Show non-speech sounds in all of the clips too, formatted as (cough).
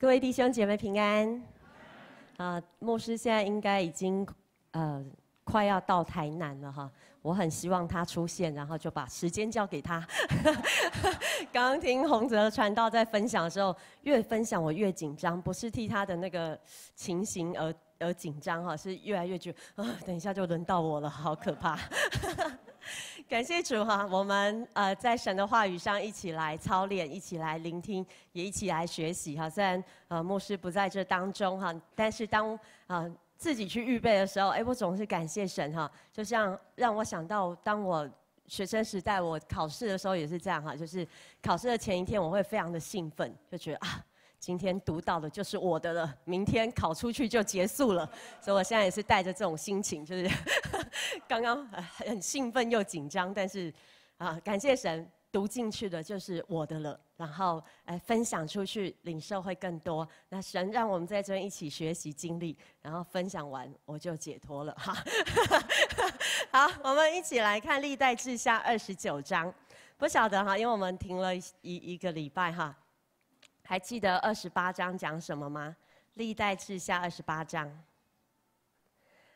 各位弟兄姐妹平安，啊，牧师现在应该已经呃快要到台南了哈，我很希望他出现，然后就把时间交给他。(laughs) 刚刚听洪泽传道在分享的时候，越分享我越紧张，不是替他的那个情形而而紧张哈，是越来越就啊，等一下就轮到我了，好可怕。感谢主哈，我们呃在神的话语上一起来操练，一起来聆听，也一起来学习哈。虽然呃牧师不在这当中哈，但是当啊自己去预备的时候，哎，我总是感谢神哈。就像让我想到，当我学生时代我考试的时候也是这样哈，就是考试的前一天我会非常的兴奋，就觉得啊。今天读到的就是我的了，明天考出去就结束了，(laughs) 所以我现在也是带着这种心情，就是刚刚很兴奋又紧张，但是啊，感谢神，读进去的就是我的了，然后哎分享出去，领受会更多。那神让我们在这边一起学习经历，然后分享完我就解脱了哈。(laughs) 好，我们一起来看历代志下二十九章，不晓得哈，因为我们停了一一个礼拜哈。还记得二十八章讲什么吗？历代志下二十八章。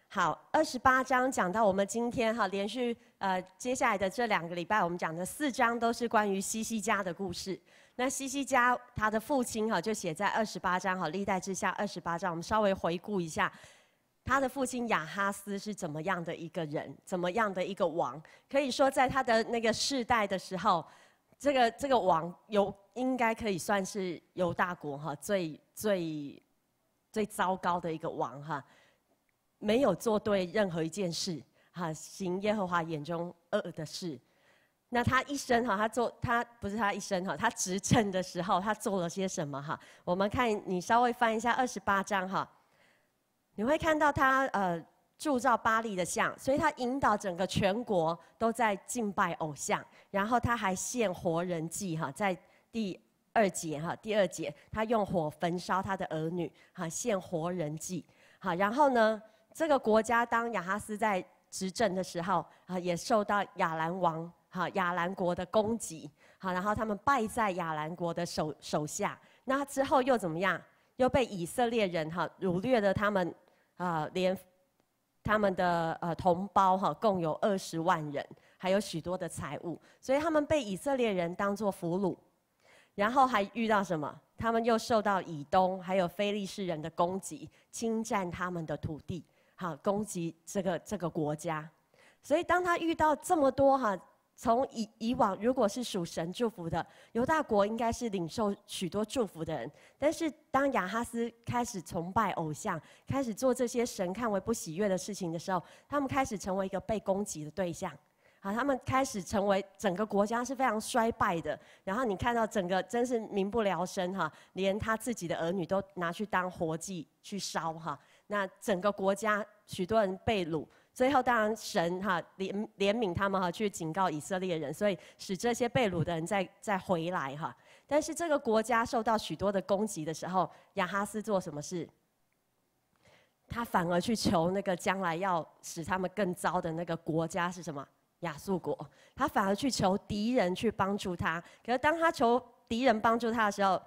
好，二十八章讲到我们今天哈，连续呃接下来的这两个礼拜，我们讲的四章都是关于西西家的故事。那西西家他的父亲哈就写在二十八章哈，历代志下二十八章，我们稍微回顾一下他的父亲亚哈斯是怎么样的一个人，怎么样的一个王，可以说在他的那个世代的时候。这个这个王有应该可以算是犹大国哈最最最糟糕的一个王哈，没有做对任何一件事哈，行耶和华眼中恶的事。那他一生哈，他做他不是他一生哈，他执政的时候他做了些什么哈？我们看你稍微翻一下二十八章哈，你会看到他呃。塑造巴黎的像，所以他引导整个全国都在敬拜偶像。然后他还献活人祭，哈，在第二节，哈，第二节他用火焚烧他的儿女，哈，献活人祭。好，然后呢，这个国家当亚哈斯在执政的时候，啊，也受到亚兰王，哈，亚兰国的攻击，好，然后他们败在亚兰国的手手下。那之后又怎么样？又被以色列人，哈，掳掠了他们，啊，连。他们的呃同胞哈，共有二十万人，还有许多的财物，所以他们被以色列人当作俘虏，然后还遇到什么？他们又受到以东还有非利士人的攻击，侵占他们的土地，哈，攻击这个这个国家，所以当他遇到这么多哈。从以以往，如果是属神祝福的犹大国，应该是领受许多祝福的人。但是，当亚哈斯开始崇拜偶像，开始做这些神看为不喜悦的事情的时候，他们开始成为一个被攻击的对象。好，他们开始成为整个国家是非常衰败的。然后，你看到整个真是民不聊生哈，连他自己的儿女都拿去当活祭去烧哈。那整个国家许多人被掳。最后，当然神哈怜怜悯他们哈，去警告以色列人，所以使这些被掳的人再再回来哈。但是这个国家受到许多的攻击的时候，亚哈斯做什么事？他反而去求那个将来要使他们更糟的那个国家是什么？亚述国。他反而去求敌人去帮助他。可是当他求敌人帮助他的时候，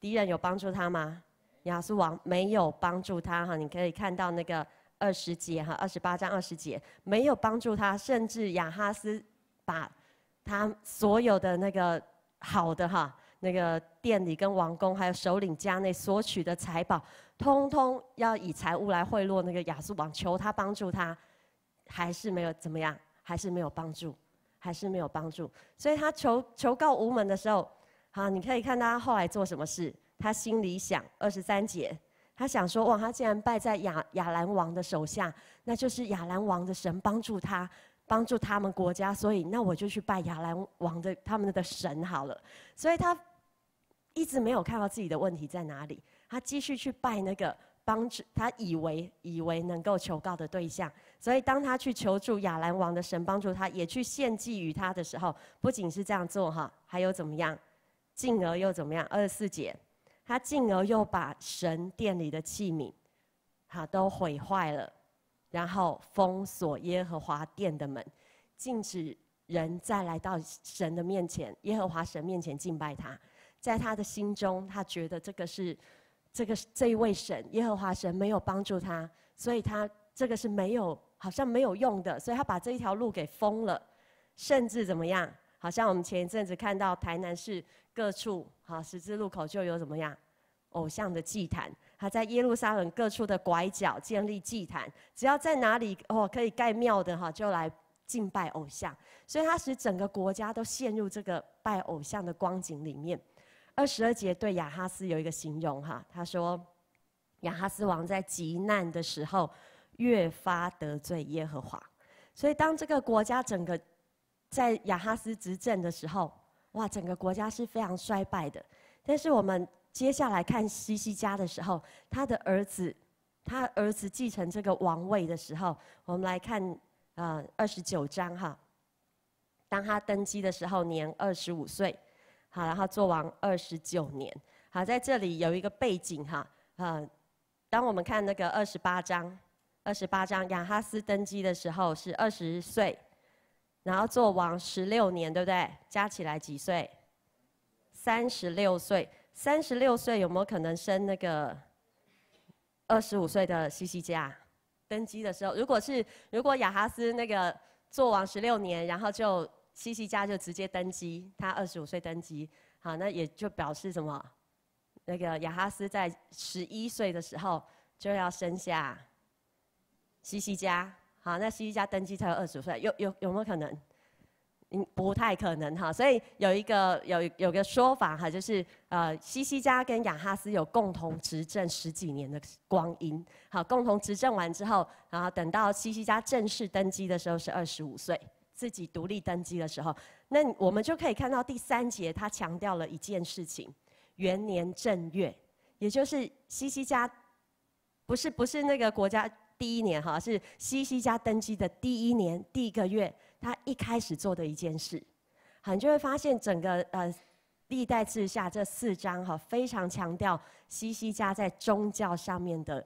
敌人有帮助他吗？亚述王没有帮助他哈。你可以看到那个。二十节哈，二十八章二十节没有帮助他，甚至亚哈斯把，他所有的那个好的哈，那个店里跟王宫还有首领家内索取的财宝，通通要以财物来贿赂那个亚述王，求他帮助他，还是没有怎么样，还是没有帮助，还是没有帮助。所以他求求告无门的时候，好，你可以看他后来做什么事，他心里想二十三节。他想说：“哇，他竟然拜在亚亚兰王的手下，那就是亚兰王的神帮助他，帮助他们国家。所以，那我就去拜亚兰王的他们的神好了。所以他一直没有看到自己的问题在哪里。他继续去拜那个帮助他以为以为能够求告的对象。所以，当他去求助亚兰王的神帮助他，也去献祭于他的时候，不仅是这样做哈，还有怎么样？进而又怎么样？二十四节。”他进而又把神殿里的器皿，好都毁坏了，然后封锁耶和华殿的门，禁止人再来到神的面前，耶和华神面前敬拜他。在他的心中，他觉得这个是这个这一位神耶和华神没有帮助他，所以他这个是没有好像没有用的，所以他把这一条路给封了，甚至怎么样？好像我们前一阵子看到台南市各处。好，十字路口就有怎么样，偶像的祭坛。他在耶路撒冷各处的拐角建立祭坛，只要在哪里哦可以盖庙的哈，就来敬拜偶像。所以他使整个国家都陷入这个拜偶像的光景里面。二十二节对亚哈斯有一个形容哈，他说亚哈斯王在极难的时候，越发得罪耶和华。所以当这个国家整个在亚哈斯执政的时候。哇，整个国家是非常衰败的。但是我们接下来看西西家的时候，他的儿子，他儿子继承这个王位的时候，我们来看，呃，二十九章哈。当他登基的时候，年二十五岁，好，然后做王二十九年。好，在这里有一个背景哈，呃，当我们看那个二十八章，二十八章亚哈斯登基的时候是二十岁。然后做王十六年，对不对？加起来几岁？三十六岁。三十六岁有没有可能生那个二十五岁的西西家？登基的时候，如果是如果亚哈斯那个做王十六年，然后就西西家就直接登基，他二十五岁登基，好，那也就表示什么？那个亚哈斯在十一岁的时候就要生下西西家，好，那西西家登基才有二十岁，有有有没有可能？嗯，不太可能哈。所以有一个有有个说法哈，就是呃，西西家跟亚哈斯有共同执政十几年的光阴。好，共同执政完之后，然后等到西西家正式登基的时候是二十五岁，自己独立登基的时候，那我们就可以看到第三节他强调了一件事情：元年正月，也就是西西家不是不是那个国家。第一年哈是西西家登基的第一年第一个月，他一开始做的一件事，好，你就会发现整个呃，历代治下这四章哈非常强调西西家在宗教上面的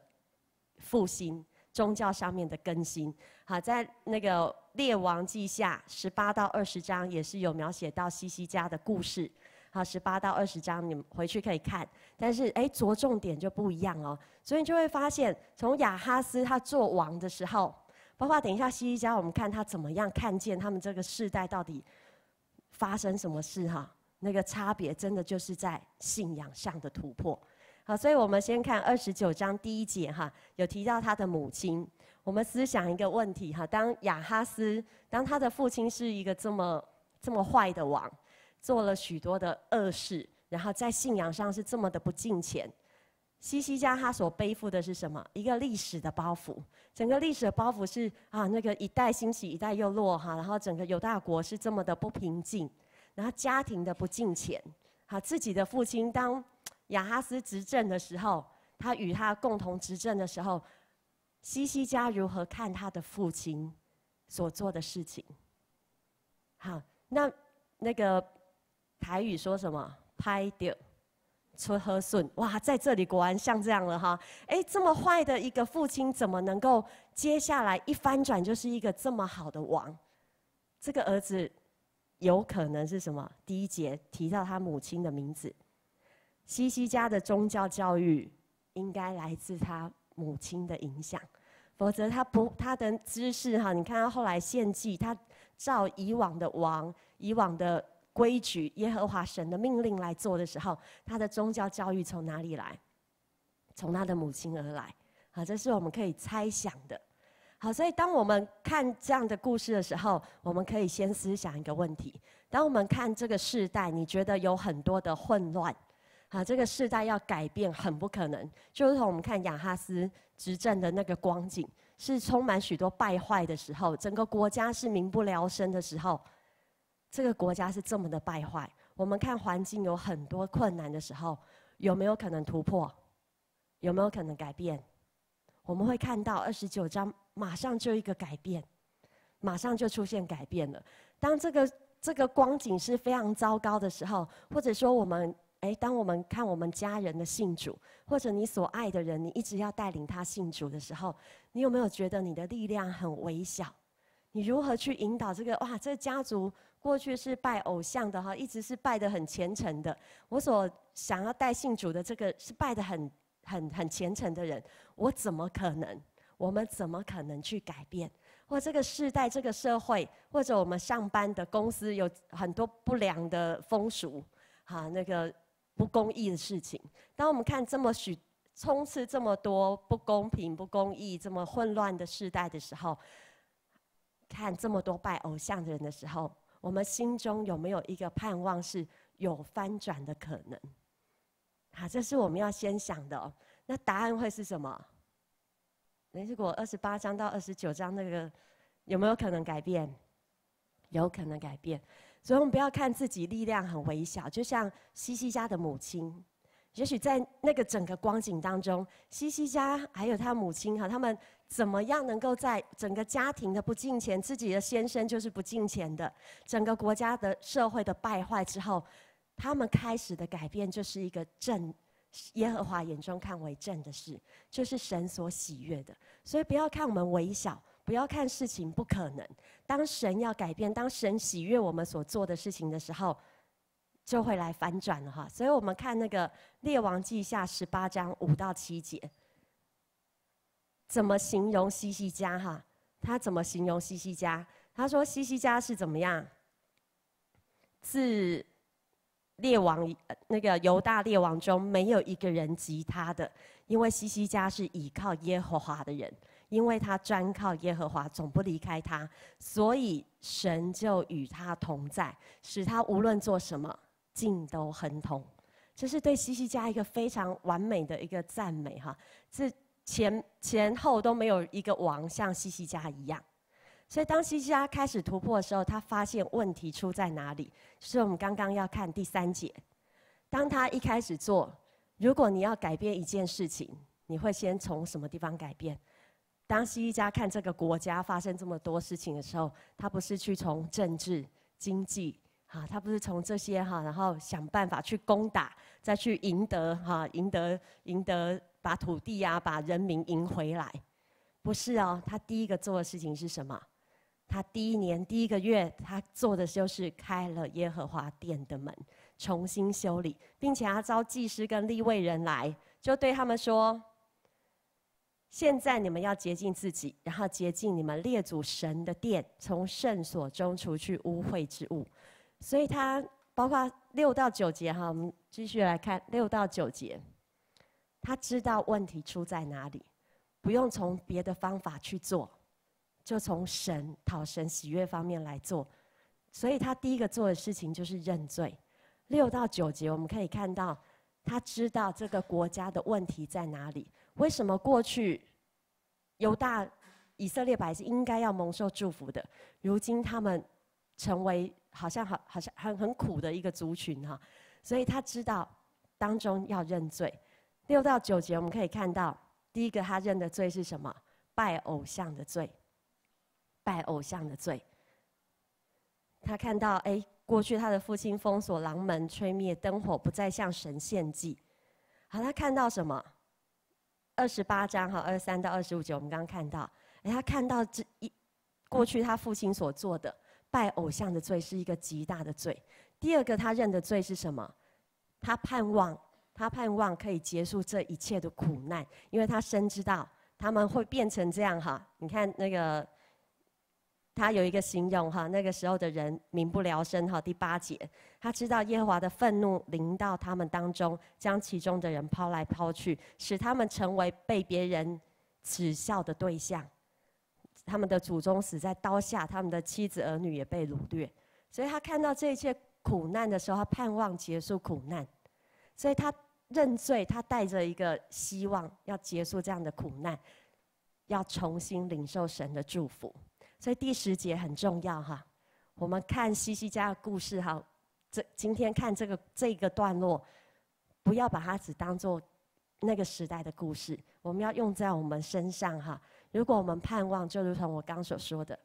复兴，宗教上面的更新。好，在那个列王记下十八到二十章也是有描写到西西家的故事。二十八到二十章，你们回去可以看，但是哎，着重点就不一样哦，所以你就会发现，从亚哈斯他做王的时候，包括等一下西家，我们看他怎么样看见他们这个世代到底发生什么事哈，那个差别真的就是在信仰上的突破。好，所以我们先看二十九章第一节哈，有提到他的母亲，我们思想一个问题哈，当亚哈斯，当他的父亲是一个这么这么坏的王。做了许多的恶事，然后在信仰上是这么的不敬虔。西西家他所背负的是什么？一个历史的包袱，整个历史的包袱是啊，那个一代兴起，一代又落哈。然后整个犹大国是这么的不平静，然后家庭的不敬虔。好，自己的父亲当亚哈斯执政的时候，他与他共同执政的时候，西西家如何看他的父亲所做的事情？好，那那个。台语说什么？拍掉，出喝顺。哇，在这里果然像这样了哈！哎，这么坏的一个父亲，怎么能够接下来一翻转就是一个这么好的王？这个儿子有可能是什么？第一节提到他母亲的名字，西西家的宗教教育应该来自他母亲的影响，否则他不他的知识哈，你看他后来献祭，他照以往的王，以往的。规矩，耶和华神的命令来做的时候，他的宗教教育从哪里来？从他的母亲而来。好，这是我们可以猜想的。好，所以当我们看这样的故事的时候，我们可以先思想一个问题：当我们看这个世代，你觉得有很多的混乱？好，这个世代要改变很不可能。就如同我们看亚哈斯执政的那个光景，是充满许多败坏的时候，整个国家是民不聊生的时候。这个国家是这么的败坏，我们看环境有很多困难的时候，有没有可能突破？有没有可能改变？我们会看到二十九章，马上就一个改变，马上就出现改变了。当这个这个光景是非常糟糕的时候，或者说我们哎，当我们看我们家人的信主，或者你所爱的人，你一直要带领他信主的时候，你有没有觉得你的力量很微小？你如何去引导这个？哇，这个家族！过去是拜偶像的哈，一直是拜的很虔诚的。我所想要带信主的这个是拜的很、很、很虔诚的人。我怎么可能？我们怎么可能去改变？或这个世代、这个社会，或者我们上班的公司有很多不良的风俗，哈，那个不公义的事情。当我们看这么许充斥这么多不公平、不公义、这么混乱的世代的时候，看这么多拜偶像的人的时候。我们心中有没有一个盼望是有翻转的可能？好，这是我们要先想的。那答案会是什么？人子果二十八章到二十九章那个有没有可能改变？有可能改变。所以，我们不要看自己力量很微小，就像西西家的母亲。也许在那个整个光景当中，西西家还有他母亲哈，他们怎么样能够在整个家庭的不敬前，自己的先生就是不敬前的、整个国家的社会的败坏之后，他们开始的改变就是一个正，耶和华眼中看为正的事，就是神所喜悦的。所以不要看我们微小，不要看事情不可能。当神要改变，当神喜悦我们所做的事情的时候。就会来反转了哈，所以我们看那个列王记下十八章五到七节，怎么形容西西家哈？他怎么形容西西家？他说西西家是怎么样？自列王那个犹大列王中没有一个人及他的，因为西西家是倚靠耶和华的人，因为他专靠耶和华，总不离开他，所以神就与他同在，使他无论做什么。尽都亨通，这是对西西家一个非常完美的一个赞美哈。这前前后都没有一个王像西西家一样，所以当西西家开始突破的时候，他发现问题出在哪里？就是我们刚刚要看第三节。当他一开始做，如果你要改变一件事情，你会先从什么地方改变？当西西家看这个国家发生这么多事情的时候，他不是去从政治、经济。啊，他不是从这些哈，然后想办法去攻打，再去赢得哈，赢得赢得把土地呀，把人民赢回来，不是哦。他第一个做的事情是什么？他第一年第一个月，他做的就是开了耶和华殿的门，重新修理，并且他招祭师跟立位人来，就对他们说：“现在你们要洁净自己，然后洁净你们列祖神的殿，从圣所中除去污秽之物。”所以他包括六到九节哈，我们继续来看六到九节。他知道问题出在哪里，不用从别的方法去做，就从神讨神喜悦方面来做。所以他第一个做的事情就是认罪。六到九节我们可以看到，他知道这个国家的问题在哪里。为什么过去犹大以色列百姓应该要蒙受祝福的，如今他们成为？好像好好像很很苦的一个族群哈，所以他知道当中要认罪。六到九节我们可以看到，第一个他认的罪是什么？拜偶像的罪，拜偶像的罪。他看到哎，过去他的父亲封锁狼门，吹灭灯火，不再向神献祭。好，他看到什么？二十八章哈，二十三到二十五节我们刚刚看到，哎，他看到这一过去他父亲所做的。拜偶像的罪是一个极大的罪。第二个，他认的罪是什么？他盼望，他盼望可以结束这一切的苦难，因为他深知道他们会变成这样。哈，你看那个，他有一个形容哈，那个时候的人民不聊生哈。第八节，他知道耶和华的愤怒临到他们当中，将其中的人抛来抛去，使他们成为被别人耻笑的对象。他们的祖宗死在刀下，他们的妻子儿女也被掳掠，所以他看到这一切苦难的时候，他盼望结束苦难，所以他认罪，他带着一个希望要结束这样的苦难，要重新领受神的祝福。所以第十节很重要哈，我们看西西家的故事哈，这今天看这个这个段落，不要把它只当做那个时代的故事，我们要用在我们身上哈。如果我们盼望，就如同我刚所说的，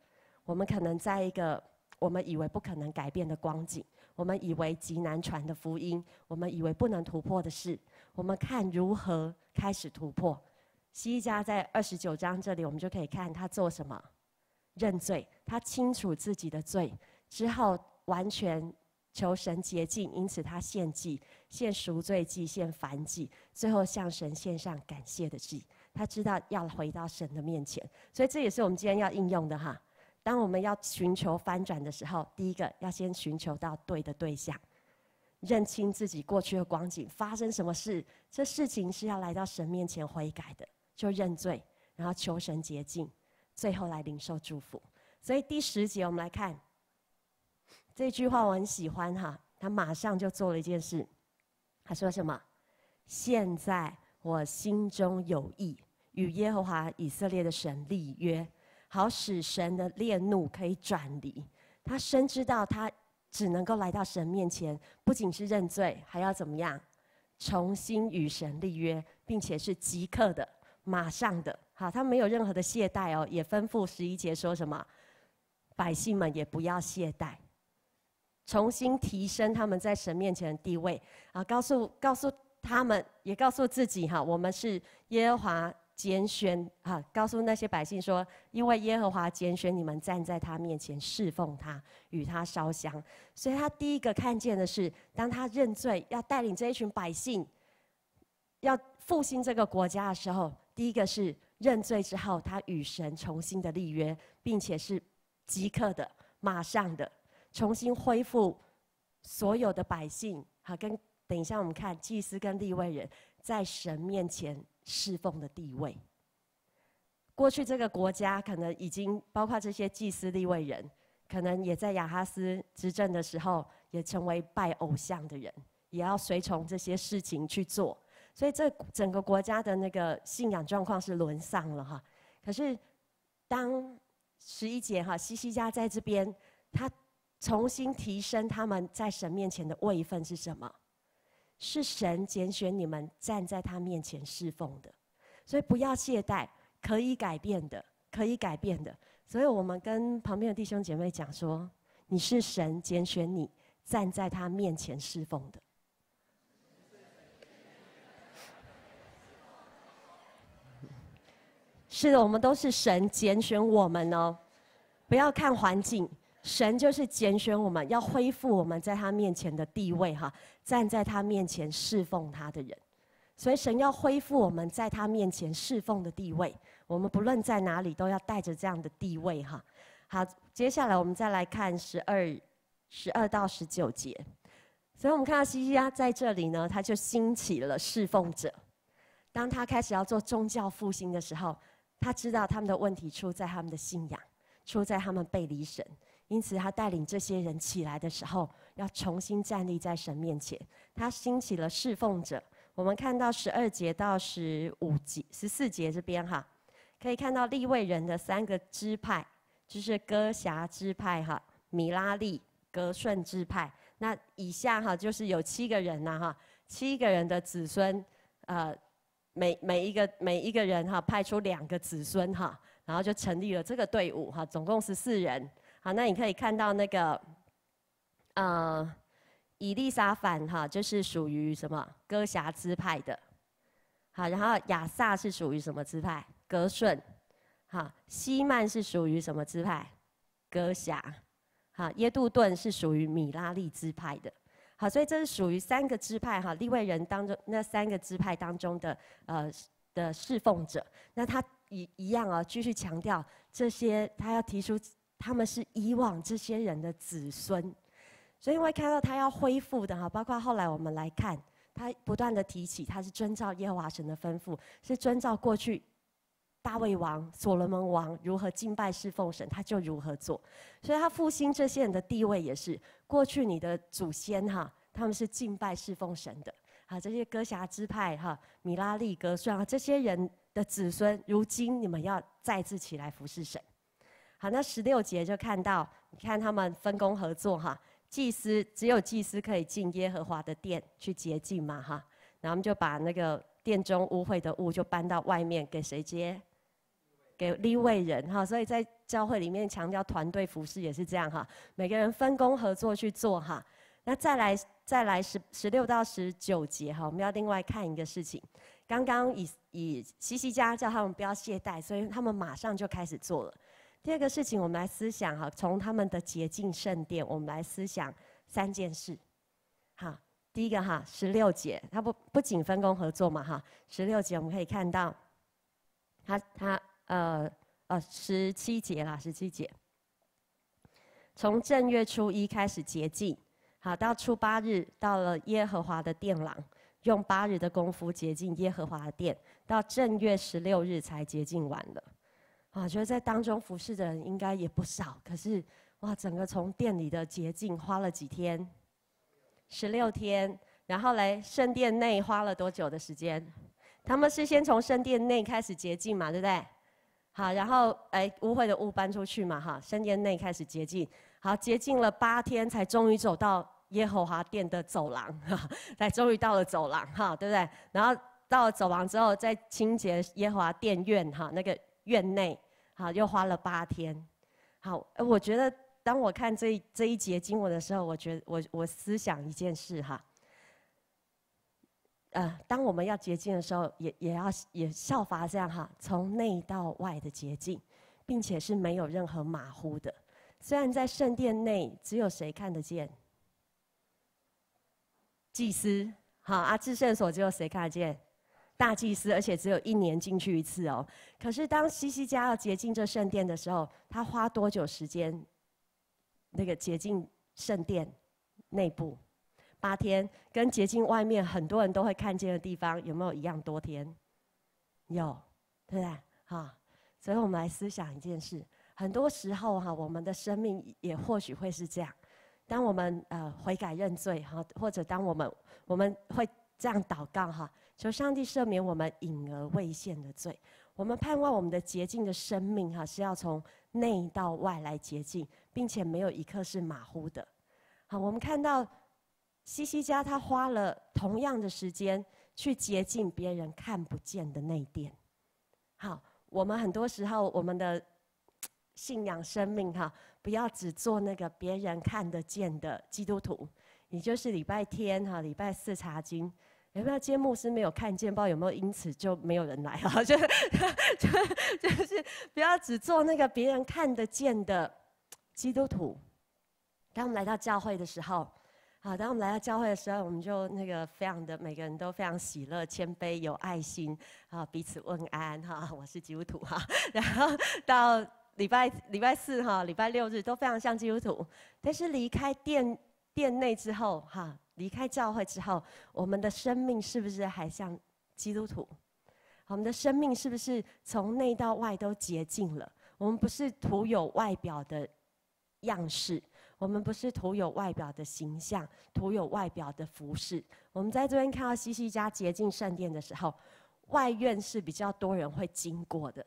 我们可能在一个我们以为不可能改变的光景，我们以为极难传的福音，我们以为不能突破的事，我们看如何开始突破。西加在二十九章这里，我们就可以看他做什么：认罪，他清楚自己的罪，之后完全求神洁净，因此他献祭，献赎罪祭，献燔祭，最后向神献上感谢的祭。他知道要回到神的面前，所以这也是我们今天要应用的哈。当我们要寻求翻转的时候，第一个要先寻求到对的对象，认清自己过去的光景，发生什么事，这事情是要来到神面前悔改的，就认罪，然后求神洁净，最后来领受祝福。所以第十节我们来看这句话，我很喜欢哈。他马上就做了一件事，他说什么？现在。我心中有义，与耶和华以色列的神立约，好使神的烈怒可以转离。他深知，道他只能够来到神面前，不仅是认罪，还要怎么样？重新与神立约，并且是即刻的、马上的。好，他没有任何的懈怠哦。也吩咐十一节说什么？百姓们也不要懈怠，重新提升他们在神面前的地位。啊，告诉告诉。他们也告诉自己哈，我们是耶和华拣选哈，告诉那些百姓说，因为耶和华拣选你们站在他面前侍奉他，与他烧香，所以他第一个看见的是，当他认罪，要带领这一群百姓，要复兴这个国家的时候，第一个是认罪之后，他与神重新的立约，并且是即刻的、马上的重新恢复所有的百姓哈，跟。等一下，我们看祭司跟立位人在神面前侍奉的地位。过去这个国家可能已经包括这些祭司立位人，可能也在亚哈斯执政的时候，也成为拜偶像的人，也要随从这些事情去做。所以这整个国家的那个信仰状况是沦丧了哈。可是当十一节哈西西家在这边，他重新提升他们在神面前的位分是什么？是神拣选你们站在他面前侍奉的，所以不要懈怠，可以改变的，可以改变的。所以我们跟旁边的弟兄姐妹讲说：“你是神拣选你站在他面前侍奉的。”是的，我们都是神拣选我们哦，不要看环境。神就是拣选我们要恢复我们在他面前的地位哈，站在他面前侍奉他的人，所以神要恢复我们在他面前侍奉的地位，我们不论在哪里都要带着这样的地位哈。好，接下来我们再来看十二、十二到十九节，所以我们看到西西亚在这里呢，他就兴起了侍奉者，当他开始要做宗教复兴的时候，他知道他们的问题出在他们的信仰，出在他们背离神。因此，他带领这些人起来的时候，要重新站立在神面前。他兴起了侍奉者。我们看到十二节到十五节、十四节这边哈，可以看到立位人的三个支派，就是歌侠支派哈、米拉利、格顺支派。那以下哈就是有七个人呐哈，七个人的子孙，呃，每每一个每一个人哈派出两个子孙哈，然后就成立了这个队伍哈，总共十四人。好，那你可以看到那个，呃，以利沙凡哈，就是属于什么哥侠支派的。好，然后亚萨是属于什么支派？格顺。好，西曼是属于什么支派？哥侠。好，耶杜顿是属于米拉利支派的。好，所以这是属于三个支派哈，立位人当中那三个支派当中的呃的侍奉者。那他一一样哦，继续强调这些，他要提出。他们是以往这些人的子孙，所以你会看到他要恢复的哈，包括后来我们来看，他不断的提起他是遵照耶和华神的吩咐，是遵照过去大卫王、所罗门王如何敬拜侍奉神，他就如何做。所以他复兴这些人的地位也是过去你的祖先哈，他们是敬拜侍奉神的，啊，这些歌侠支派哈、米拉利、哥算啊这些人的子孙，如今你们要再次起来服侍神。好，那十六节就看到，你看他们分工合作哈，祭司只有祭司可以进耶和华的殿去洁净嘛哈，然后我们就把那个殿中污秽的物就搬到外面给谁接？给立位人哈，所以在教会里面强调团队服饰也是这样哈，每个人分工合作去做哈。那再来再来十十六到十九节哈，我们要另外看一个事情，刚刚以以西西家叫他们不要懈怠，所以他们马上就开始做了。第二个事情，我们来思想哈，从他们的洁净圣殿，我们来思想三件事。好，第一个哈，十六节，他不不仅分工合作嘛哈，十六节我们可以看到，他他呃呃十七节啦，十七节，从正月初一开始洁净，好到初八日，到了耶和华的殿廊，用八日的功夫洁净耶和华的殿，到正月十六日才洁净完了。啊，觉得在当中服侍的人应该也不少。可是，哇，整个从店里的洁净花了几天？十六天。然后来圣殿内花了多久的时间？他们是先从圣殿内开始洁净嘛，对不对？好，然后哎污秽的污搬出去嘛，哈，圣殿内开始洁净。好，洁净了八天才终于走到耶和华殿的走廊，哈，才终于到了走廊，哈，对不对？然后到了走廊之后，再清洁耶和华殿院，哈，那个。院内，好，又花了八天，好，我觉得当我看这这一节经文的时候，我觉我我思想一件事哈，呃，当我们要洁净的时候，也也要也效法这样哈，从内到外的洁净，并且是没有任何马虎的。虽然在圣殿内只有谁看得见，祭司，好，啊，至圣所只有谁看得见。大祭司，而且只有一年进去一次哦。可是当西西家要接近这圣殿的时候，他花多久时间？那个接近圣殿内部，八天，跟接近外面很多人都会看见的地方，有没有一样多天？有，对不对？哈，所以我们来思想一件事：很多时候哈，我们的生命也或许会是这样。当我们呃悔改认罪哈，或者当我们我们会这样祷告哈。求上帝赦免我们隐而未现的罪。我们盼望我们的洁净的生命哈，是要从内到外来洁净，并且没有一刻是马虎的。好，我们看到西西家他花了同样的时间去洁净别人看不见的内殿。好，我们很多时候我们的信仰生命哈，不要只做那个别人看得见的基督徒，也就是礼拜天哈，礼拜四查经。有没有接牧师没有看见？不知道有没有因此就没有人来哈？(laughs) 就就 (laughs) 就是不要只做那个别人看得见的基督徒。当我们来到教会的时候，好，当我们来到教会的时候，我们就那个非常的每个人都非常喜乐、谦卑、有爱心啊，彼此问安哈。我是基督徒哈。(laughs) 然后到礼拜礼拜四哈、礼拜六日都非常像基督徒，但是离开殿殿内之后哈。离开教会之后，我们的生命是不是还像基督徒？我们的生命是不是从内到外都洁净了？我们不是徒有外表的样式，我们不是徒有外表的形象，徒有外表的服饰。我们在这边看到西西家洁净圣殿的时候，外院是比较多人会经过的。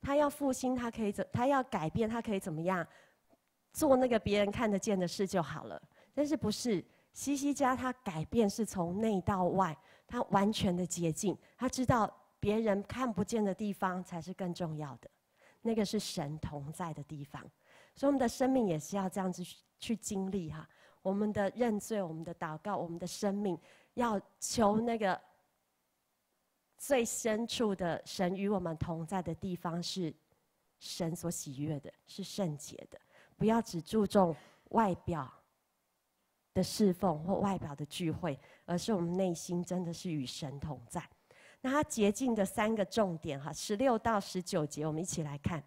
他要复兴，他可以怎？他要改变，他可以怎么样？做那个别人看得见的事就好了。但是不是？西西家他改变是从内到外，他完全的洁净，他知道别人看不见的地方才是更重要的，那个是神同在的地方。所以我们的生命也是要这样子去经历哈，我们的认罪、我们的祷告、我们的生命，要求那个最深处的神与我们同在的地方是神所喜悦的，是圣洁的，不要只注重外表。侍奉或外表的聚会，而是我们内心真的是与神同在。那他洁净的三个重点哈，十六到十九节，我们一起来看。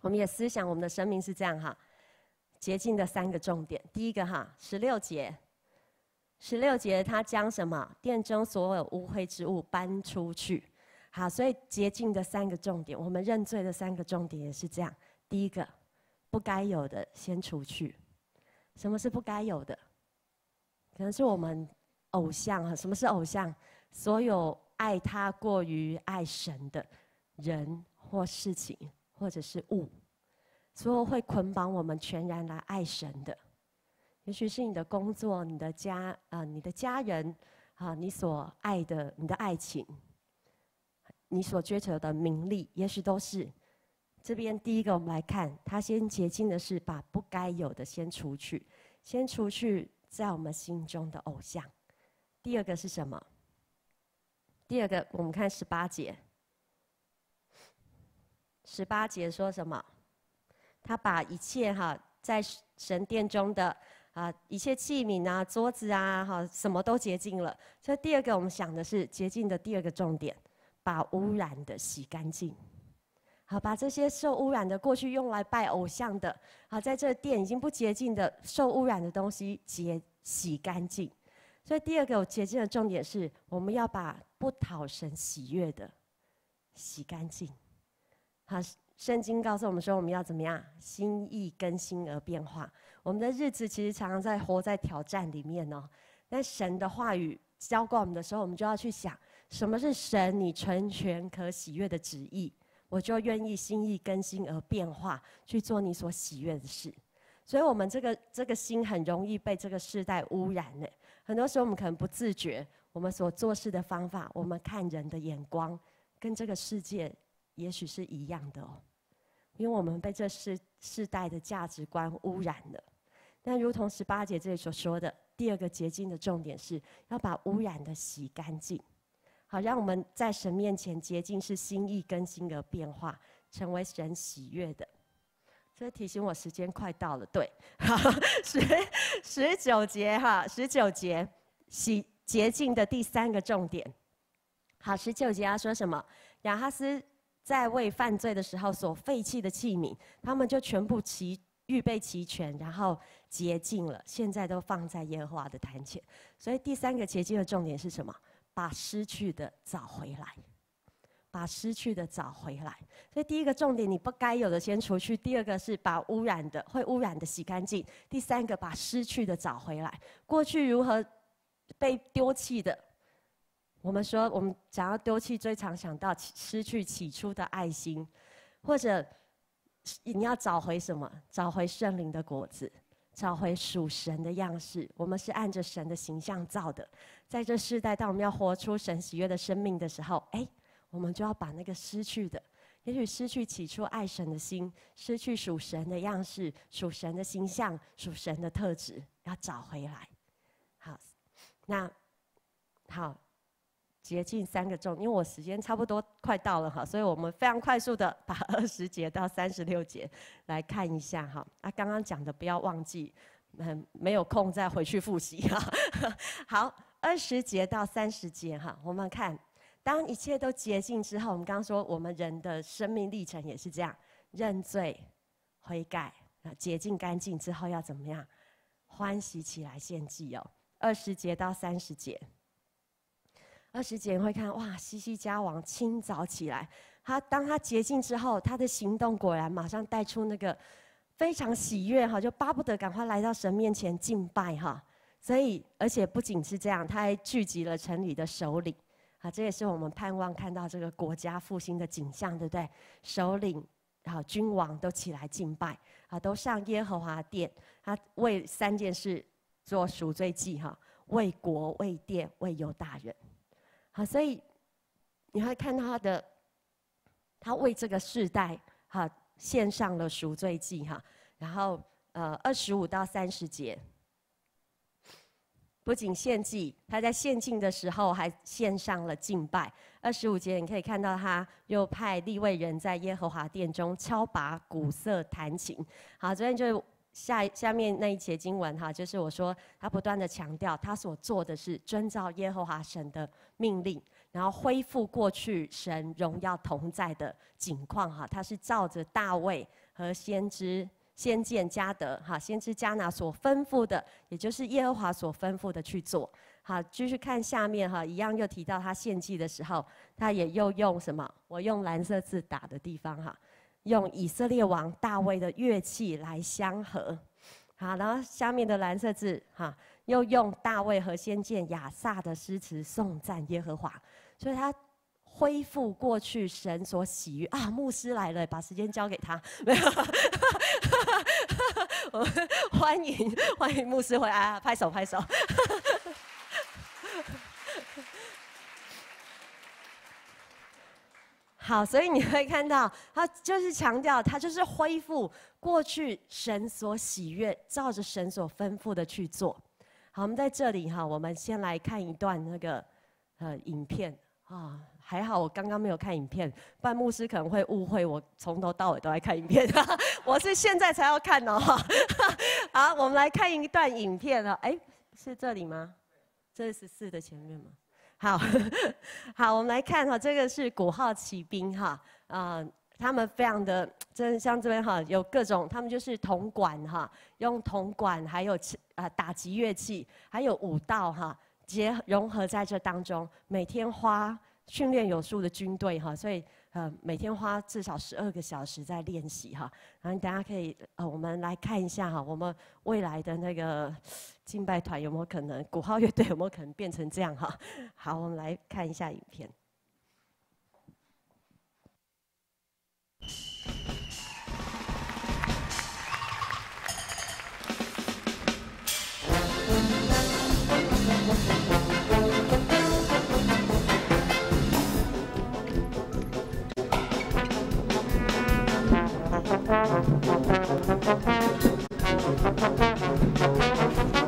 我们也思想我们的生命是这样哈，洁净的三个重点。第一个哈，十六节，十六节他将什么殿中所有污秽之物搬出去。好，所以洁净的三个重点，我们认罪的三个重点也是这样。第一个，不该有的先除去。什么是不该有的？可能是我们偶像啊？什么是偶像？所有爱他过于爱神的人或事情，或者是物，所有会捆绑我们全然来爱神的，也许是你的工作、你的家啊、你的家人啊、你所爱的、你的爱情、你所追求的名利，也许都是。这边第一个，我们来看，他先洁净的是把不该有的先除去，先除去。在我们心中的偶像，第二个是什么？第二个，我们看十八节。十八节说什么？他把一切哈在神殿中的啊，一切器皿啊、桌子啊，哈，什么都洁净了。所以第二个，我们想的是洁净的第二个重点，把污染的洗干净。好，把这些受污染的过去用来拜偶像的，好，在这店已经不洁净的受污染的东西，洁洗干净。所以第二个我洁净的重点是，我们要把不讨神喜悦的洗干净。好，圣经告诉我们说，我们要怎么样？心意更新而变化。我们的日子其实常常在活在挑战里面哦。但神的话语教灌我们的时候，我们就要去想，什么是神你全可喜悦的旨意。我就愿意心意更新而变化，去做你所喜悦的事。所以，我们这个这个心很容易被这个世代污染呢。很多时候，我们可能不自觉，我们所做事的方法，我们看人的眼光，跟这个世界也许是一样的哦。因为我们被这世世代的价值观污染了。但如同十八节这里所说的，第二个结晶的重点是要把污染的洗干净。好，让我们在神面前洁净，是心意跟心的变化，成为神喜悦的。所以提醒我，时间快到了，对，好，十十九节哈，十九节洗洁净的第三个重点。好，十九节要说什么？亚哈斯在为犯罪的时候所废弃的器皿，他们就全部齐预备齐全，然后洁净了，现在都放在耶和华的坛前。所以第三个洁净的重点是什么？把失去的找回来，把失去的找回来。所以第一个重点，你不该有的先除去；第二个是把污染的、会污染的洗干净；第三个，把失去的找回来。过去如何被丢弃的？我们说，我们想要丢弃，最常想到失去起初的爱心，或者你要找回什么？找回圣灵的果子，找回属神的样式。我们是按着神的形象造的。在这世代，当我们要活出神喜悦的生命的时候，哎，我们就要把那个失去的，也许失去起初爱神的心，失去属神的样式、属神的形象、属神的特质，要找回来。好，那好，接近三个钟，因为我时间差不多快到了哈，所以我们非常快速的把 (laughs) 二十节到三十六节来看一下哈。啊，刚刚讲的不要忘记，嗯，没有空再回去复习哈。(laughs) 好。二十节到三十节，哈，我们看，当一切都洁净之后，我们刚刚说，我们人的生命历程也是这样，认罪、悔改，啊，洁净干净之后要怎么样？欢喜起来献祭哦。二十节到三十节，二十节会看，哇，西西家王清早起来，他当他洁净之后，他的行动果然马上带出那个非常喜悦，哈，就巴不得赶快来到神面前敬拜，哈。所以，而且不仅是这样，他还聚集了城里的首领，啊，这也是我们盼望看到这个国家复兴的景象，对不对？首领，啊，君王都起来敬拜，啊，都上耶和华殿，他为三件事做赎罪祭，哈，为国、为殿、为犹大人，好，所以你会看到他的，他为这个世代，哈，献上了赎罪祭，哈，然后，呃，二十五到三十节。不仅献祭，他在献祭的时候还献上了敬拜。二十五节你可以看到，他又派立位人在耶和华殿中敲拔鼓瑟、弹琴。好，昨天就下下面那一节经文哈，就是我说他不断的强调，他所做的是遵照耶和华神的命令，然后恢复过去神荣耀同在的景况哈。他是照着大卫和先知。先见加德哈，先知加拿所吩咐的，也就是耶和华所吩咐的去做。好，继续看下面哈，一样又提到他献祭的时候，他也又用什么？我用蓝色字打的地方哈，用以色列王大卫的乐器来相合。好，然后下面的蓝色字哈，又用大卫和先见雅萨的诗词颂赞耶和华。所以他恢复过去神所喜悦啊。牧师来了，把时间交给他。没有。哈哈，我们欢迎欢迎牧师回来，拍手拍手。(laughs) 好，所以你会看到，他就是强调，他就是恢复过去神所喜悦，照着神所吩咐的去做。好，我们在这里哈，我们先来看一段那个呃影片啊。还好我刚刚没有看影片，然牧师可能会误会我从头到尾都在看影片，(laughs) 我是现在才要看哦。哈。(laughs) 好，我们来看一段影片哦。哎，是这里吗？这是四的前面吗？好，(laughs) 好，我们来看哈，这个是古号骑兵哈，啊，他们非常的，真的像这边哈，有各种，他们就是铜管哈，用铜管还有啊打击乐器，还有舞蹈哈，结融合在这当中，每天花。训练有素的军队哈，所以呃每天花至少十二个小时在练习哈，然后大家可以呃我们来看一下哈，我们未来的那个敬拜团有没有可能，鼓号乐队有没有可能变成这样哈？好，我们来看一下影片。Thank you.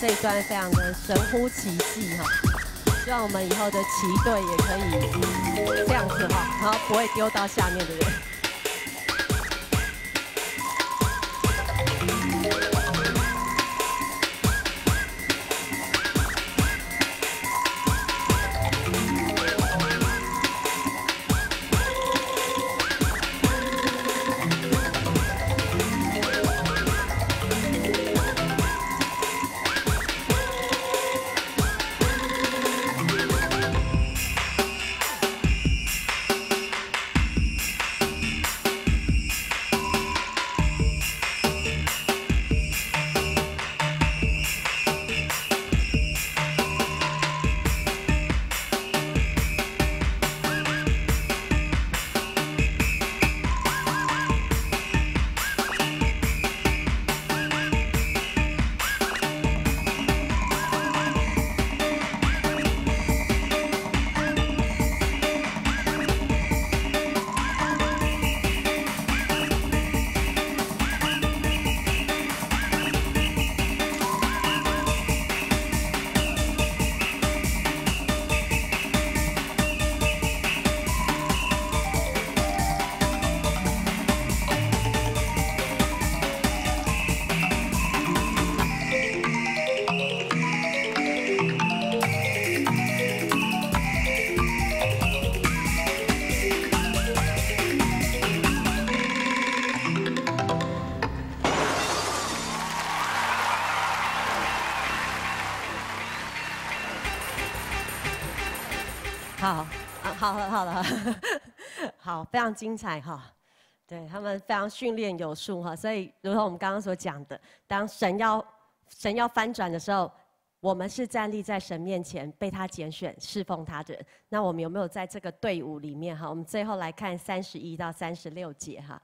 这一段非常的神乎其技哈，希望我们以后的旗队也可以这样子哈，然后不会丢到下面人。(laughs) 好，非常精彩哈！对他们非常训练有素哈，所以如同我们刚刚所讲的，当神要神要翻转的时候，我们是站立在神面前，被他拣选侍奉他的人。那我们有没有在这个队伍里面哈？我们最后来看三十一到三十六节哈。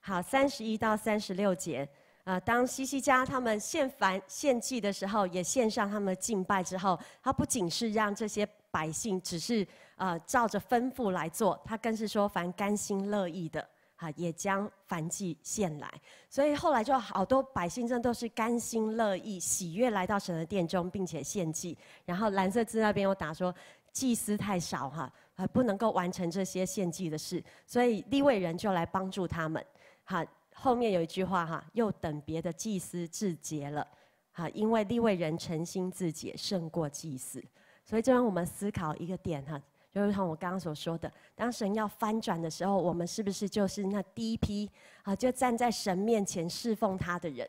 好，三十一到三十六节啊，当西西家他们献凡献祭的时候，也献上他们的敬拜之后，他不仅是让这些。百姓只是呃照着吩咐来做，他更是说凡甘心乐意的啊，也将凡祭献来。所以后来就好多百姓，真都是甘心乐意、喜悦来到神的殿中，并且献祭。然后蓝色字那边又打说，祭司太少哈，还不能够完成这些献祭的事，所以立位人就来帮助他们。哈，后面有一句话哈，又等别的祭司自洁了，好，因为立位人诚心自洁，胜过祭司。所以这让我们思考一个点哈，就是像我刚刚所说的，当神要翻转的时候，我们是不是就是那第一批啊？就站在神面前侍奉他的人，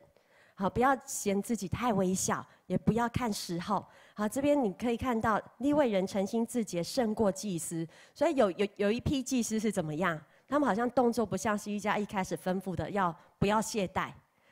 好，不要嫌自己太微小，也不要看时候。好，这边你可以看到，立位人诚心自洁，胜过祭司。所以有有有一批祭司是怎么样？他们好像动作不像是一加一开始吩咐的，要不要懈怠？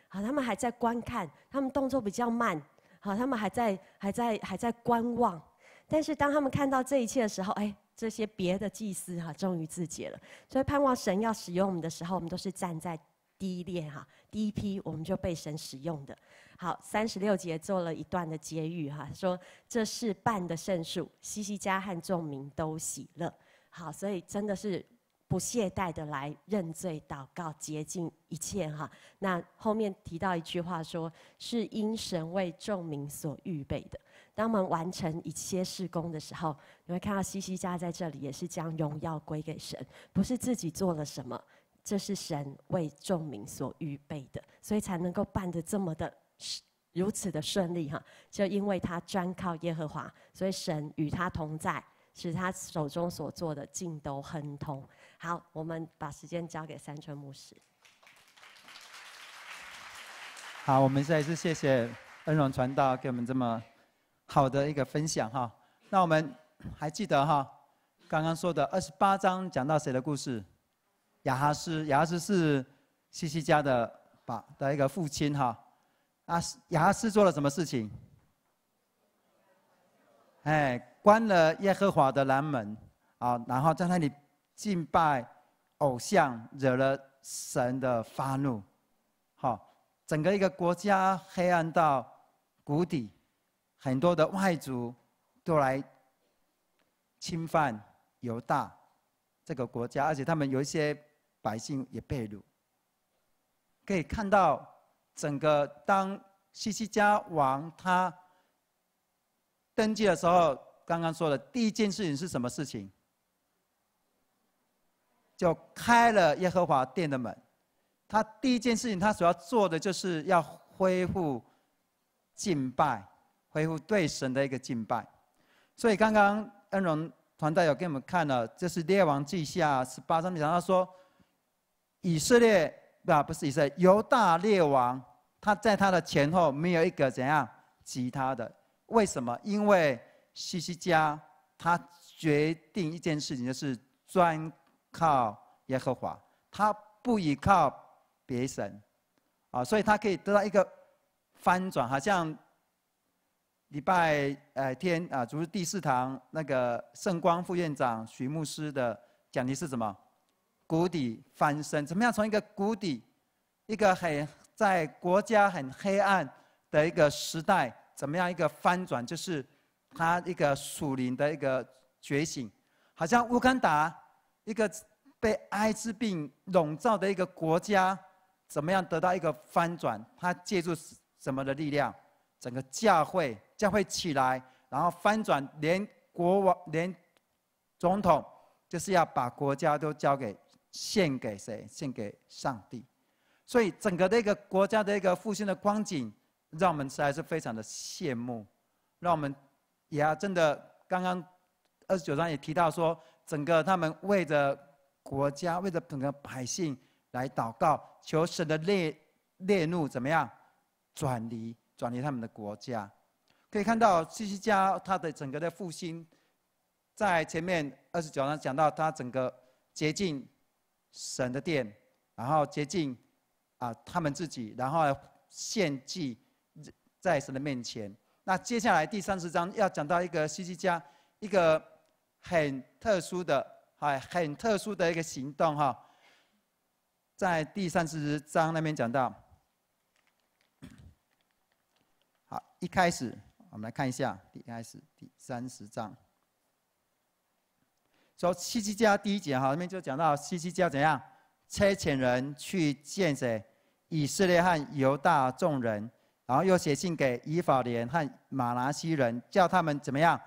好，他们还在观看，他们动作比较慢，好，他们还在还在还在观望。但是当他们看到这一切的时候，哎，这些别的祭司哈，终于自解了。所以盼望神要使用我们的时候，我们都是站在第一列哈，第一批我们就被神使用的。好，三十六节做了一段的结语哈，说这是办的圣事，西西家和众民都喜乐。好，所以真的是不懈怠的来认罪、祷告、洁净一切哈。那后面提到一句话，说是因神为众民所预备的。当我们完成一些事工的时候，你会看到西西家在这里也是将荣耀归给神，不是自己做了什么，这是神为众民所预备的，所以才能够办得这么的如此的顺利哈。就因为他专靠耶和华，所以神与他同在，使他手中所做的尽都亨通。好，我们把时间交给三春牧师。好，我们再一次谢谢恩荣传道给我们这么。好的一个分享哈，那我们还记得哈，刚刚说的二十八章讲到谁的故事？亚哈斯，亚哈斯是西西家的爸的一个父亲哈。啊，亚哈斯做了什么事情？哎，关了耶和华的南门啊，然后在那里敬拜偶像，惹了神的发怒，好，整个一个国家黑暗到谷底。很多的外族都来侵犯犹大这个国家，而且他们有一些百姓也被掳。可以看到，整个当西西家王他登基的时候，刚刚说的第一件事情是什么事情？就开了耶和华殿的门。他第一件事情，他所要做的就是要恢复敬拜。恢复对神的一个敬拜，所以刚刚恩荣团队有给我们看了，这是列王记下十八章里讲，他说以色列啊不是以色列，犹大列王他在他的前后没有一个怎样其他的，为什么？因为西西家他决定一件事情，就是专靠耶和华，他不依靠别神啊，所以他可以得到一个翻转，好像。礼拜呃天啊，主是第四堂那个圣光副院长徐牧师的讲题是什么？谷底翻身，怎么样从一个谷底，一个很在国家很黑暗的一个时代，怎么样一个翻转，就是他一个属灵的一个觉醒，好像乌干达一个被艾滋病笼罩的一个国家，怎么样得到一个翻转？他借助什么的力量？整个教会。将会起来，然后翻转，连国王、连总统，就是要把国家都交给献给谁？献给上帝。所以整个的一个国家的一个复兴的光景，让我们实在是非常的羡慕。让我们也要真的，刚刚二十九章也提到说，整个他们为着国家、为着整个百姓来祷告，求神的烈烈怒怎么样转移，转移他们的国家。可以看到，西西家他的整个的复兴，在前面二十九章讲到他整个接近神的殿，然后接近啊他们自己，然后献祭在神的面前。那接下来第三十章要讲到一个西西家一个很特殊的，哎，很特殊的一个行动哈，在第三十章那边讲到，好，一开始。我们来看一下，第开始第三十章，说西西家第一节哈，里面就讲到西西家怎样差遣人去见谁，以色列和犹大众人，然后又写信给以法莲和马拿西人，叫他们怎么样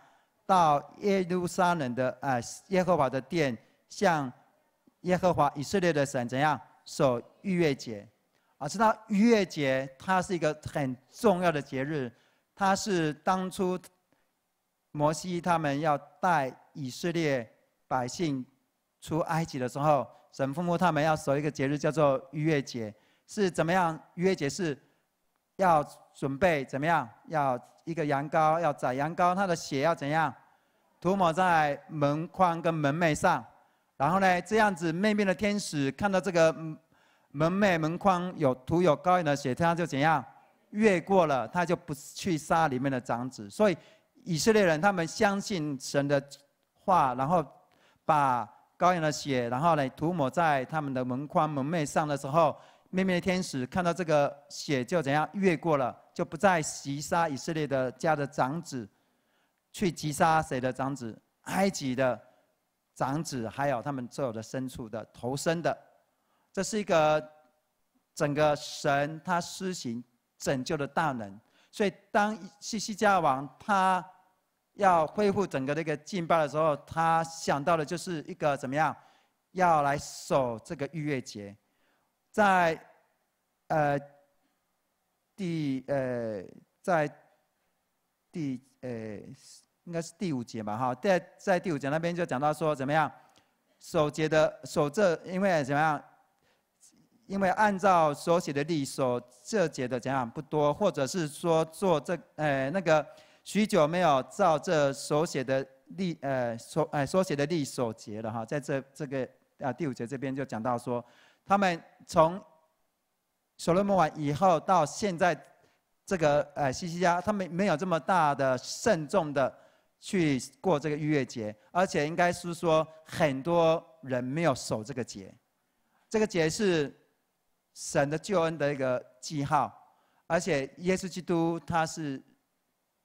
到耶路撒冷的呃耶和华的殿，向耶和华以色列的神怎样守逾越节。啊，知道逾越节它是一个很重要的节日。他是当初摩西他们要带以色列百姓出埃及的时候，神父他们要守一个节日，叫做逾越节。是怎么样？逾越节是要准备怎么样？要一个羊羔，要宰羊羔，它的血要怎样涂抹在门框跟门楣上？然后呢，这样子，面面的天使看到这个门楣、门框有涂有羔羊的血，他就怎样？越过了，他就不去杀里面的长子。所以以色列人他们相信神的话，然后把羔羊的血，然后呢涂抹在他们的门框、门楣上的时候，面面的天使看到这个血就怎样越过了，就不再袭杀以色列的家的长子，去击杀谁的长子？埃及的长子，还有他们所有的牲畜的头生的。这是一个整个神他施行。拯救了大能，所以当西西加王他要恢复整个那个敬拜的时候，他想到的就是一个怎么样，要来守这个逾越节，在呃第呃在第呃应该是第五节吧，哈，在在第五节那边就讲到说怎么样守节的守这因为怎么样。因为按照所写的历所这节的讲不多，或者是说做这呃那个许久没有照这所写的历呃所呃所写的历所节了哈，在这这个啊第五节这边就讲到说，他们从所罗门王以后到现在这个呃西西家，他们没有这么大的慎重的去过这个逾越节，而且应该是说很多人没有守这个节，这个节是。神的救恩的一个记号，而且耶稣基督他是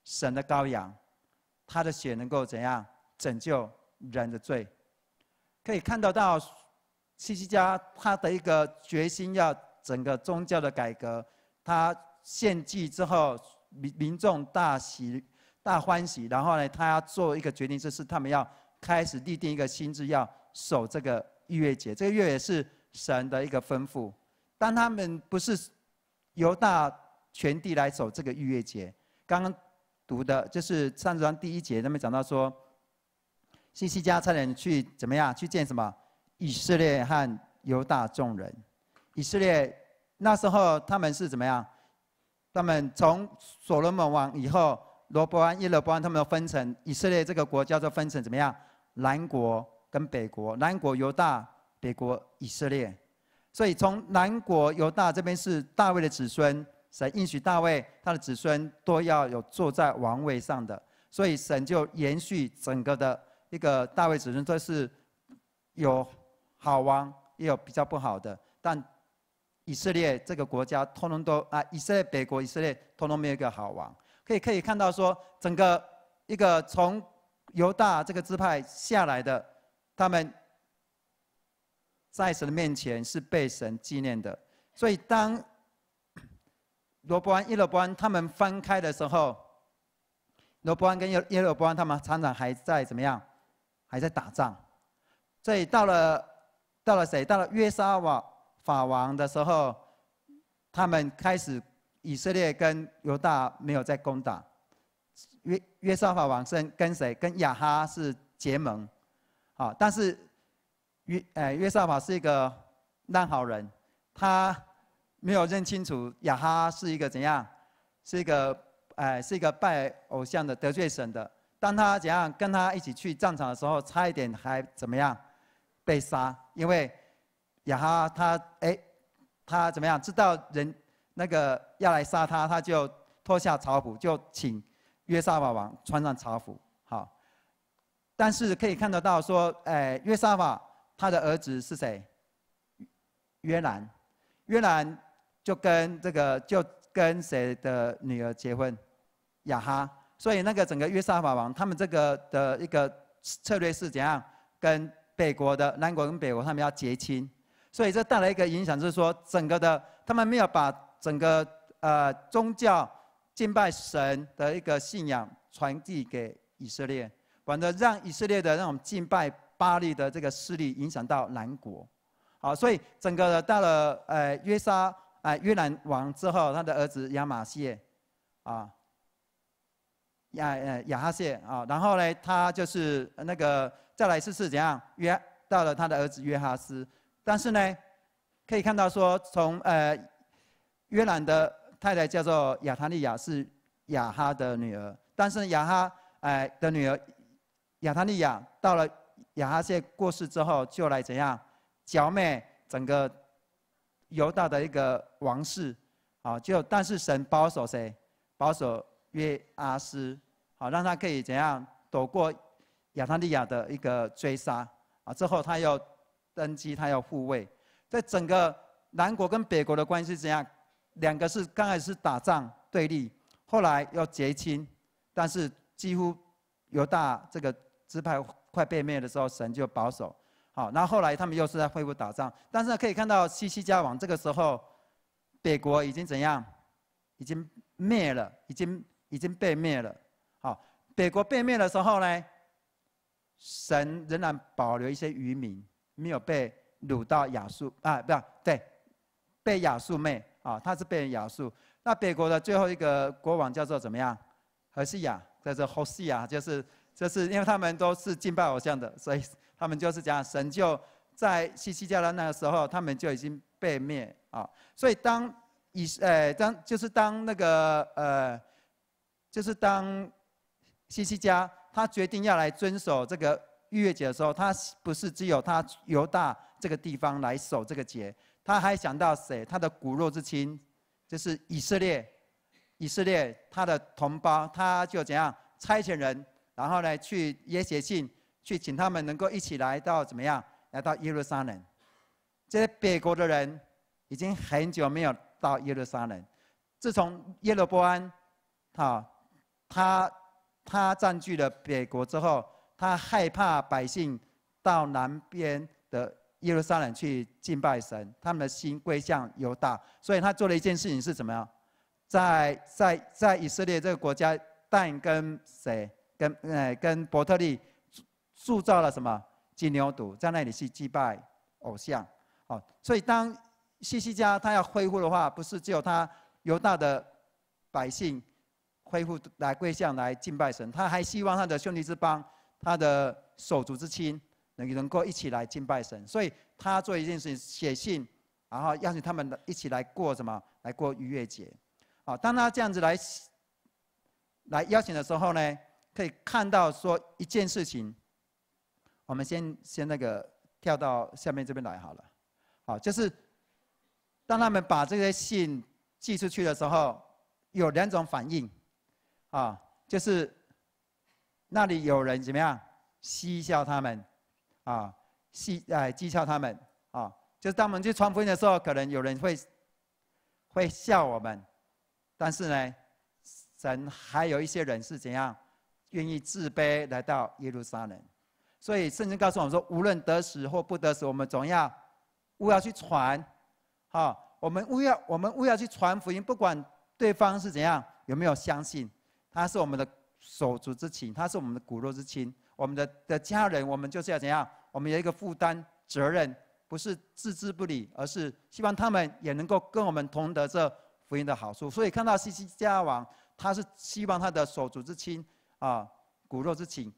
神的羔羊，他的血能够怎样拯救人的罪？可以看到到西西加他的一个决心，要整个宗教的改革。他献祭之后，民民众大喜大欢喜，然后呢，他要做一个决定，就是他们要开始立定一个心智，要守这个逾越节。这个逾越是神的一个吩咐。但他们不是犹大全地来守这个逾越节。刚刚读的就是上章第一节，他们讲到说，西西加差点去怎么样？去见什么？以色列和犹大众人。以色列那时候他们是怎么样？他们从所罗门王以后，罗伯安、耶罗伯安，他们都分成以色列这个国叫做分成怎么样？南国跟北国。南国犹大，北国以色列。所以从南国犹大这边是大卫的子孙，神应许大卫他的子孙都要有坐在王位上的，所以神就延续整个的一个大卫子孙，这是有好王也有比较不好的，但以色列这个国家通通都啊，以色列北国以色列通通没有一个好王，可以可以看到说整个一个从犹大这个支派下来的他们。在神的面前是被神纪念的，所以当 (coughs) 罗伯安、耶罗伯安他们分开的时候，罗伯安跟耶耶罗伯安他们常常还在怎么样，还在打仗。所以到了到了谁？到了约沙瓦法王的时候，他们开始以色列跟犹大没有在攻打约约沙法王是跟谁？跟亚哈是结盟，好，但是。约哎约瑟法是一个烂好人，他没有认清楚亚哈是一个怎样，是一个哎是一个拜偶像的得罪神的。当他怎样跟他一起去战场的时候，差一点还怎么样被杀，因为亚哈他哎他怎么样知道人那个要来杀他，他就脱下朝服，就请约瑟法王穿上朝服。好，但是可以看得到说哎约瑟法。他的儿子是谁？约兰，约兰就跟这个就跟谁的女儿结婚？雅哈。所以那个整个约沙法王，他们这个的一个策略是怎样？跟北国的南国跟北国，他们要结亲。所以这带来一个影响，就是说整个的他们没有把整个呃宗教敬拜神的一个信仰传递给以色列，反正让以色列的那种敬拜。巴利的这个势力影响到南国，好，所以整个到了呃约沙呃约兰王之后，他的儿子亚马谢啊亚呃亚哈谢啊，然后呢他就是那个再来次是怎样约到了他的儿子约哈斯，但是呢可以看到说从呃约兰的太太叫做亚塔利亚是亚哈的女儿，但是亚哈哎的女儿亚塔利亚到了。亚哈谢过世之后，就来怎样剿灭整个犹大的一个王室，啊，就但是神保守谁？保守约阿斯，好让他可以怎样躲过亚他利亚的一个追杀，啊，之后他要登基，他要复位，在整个南国跟北国的关系怎样？两个是刚开始打仗对立，后来要结亲，但是几乎犹大这个支派。快被灭的时候，神就保守。好，那后来他们又是在恢复打仗。但是可以看到西西家王这个时候，北国已经怎样？已经灭了，已经已经被灭了。好，北国被灭的时候呢，神仍然保留一些渔民，没有被掳到亚述啊，不要对，被亚述灭。啊，他是被亚述。那北国的最后一个国王叫做怎么样？何西雅，叫做何西雅，就是。就是因为他们都是敬拜偶像的，所以他们就是讲神就在西西家的那个时候，他们就已经被灭啊。所以当以呃当就是当那个呃，就是当西西家他决定要来遵守这个逾越节的时候，他不是只有他犹大这个地方来守这个节，他还想到谁？他的骨肉之亲就是以色列，以色列他的同胞，他就怎样差遣人。然后呢，去耶邪信，去请他们能够一起来到怎么样？来到耶路撒冷。这些北国的人已经很久没有到耶路撒冷。自从耶罗波安，哈，他他占据了北国之后，他害怕百姓到南边的耶路撒冷去敬拜神，他们的心归向犹大，所以他做了一件事情是怎么样？在在在以色列这个国家，但跟谁？跟呃，跟伯特利铸造了什么金牛犊，在那里去祭拜偶像。哦，所以当西西家他要恢复的话，不是只有他犹大的百姓恢复来归向来敬拜神，他还希望他的兄弟之邦、他的手足之亲能能够一起来敬拜神。所以他做一件事情，写信，然后邀请他们一起来过什么？来过逾越节。好，当他这样子来来邀请的时候呢？可以看到说一件事情，我们先先那个跳到下面这边来好了，好就是，当他们把这些信寄出去的时候，有两种反应，啊，就是那里有人怎么样嬉笑他们，啊，嬉哎讥笑他们，啊，就是当我们去传福音的时候，可能有人会会笑我们，但是呢，神还有一些人是怎样？愿意自卑来到耶路撒冷，所以圣经告诉我们说：无论得死或不得死，我们总要勿要去传，哈！我们勿要我们勿要去传福音，不管对方是怎样，有没有相信，他是我们的手足之情，他是我们的骨肉之亲，我们的的家人，我们就是要怎样？我们有一个负担责任，不是置之不理，而是希望他们也能够跟我们同得这福音的好处。所以看到西西加王，他是希望他的手足之亲。啊，骨肉之情，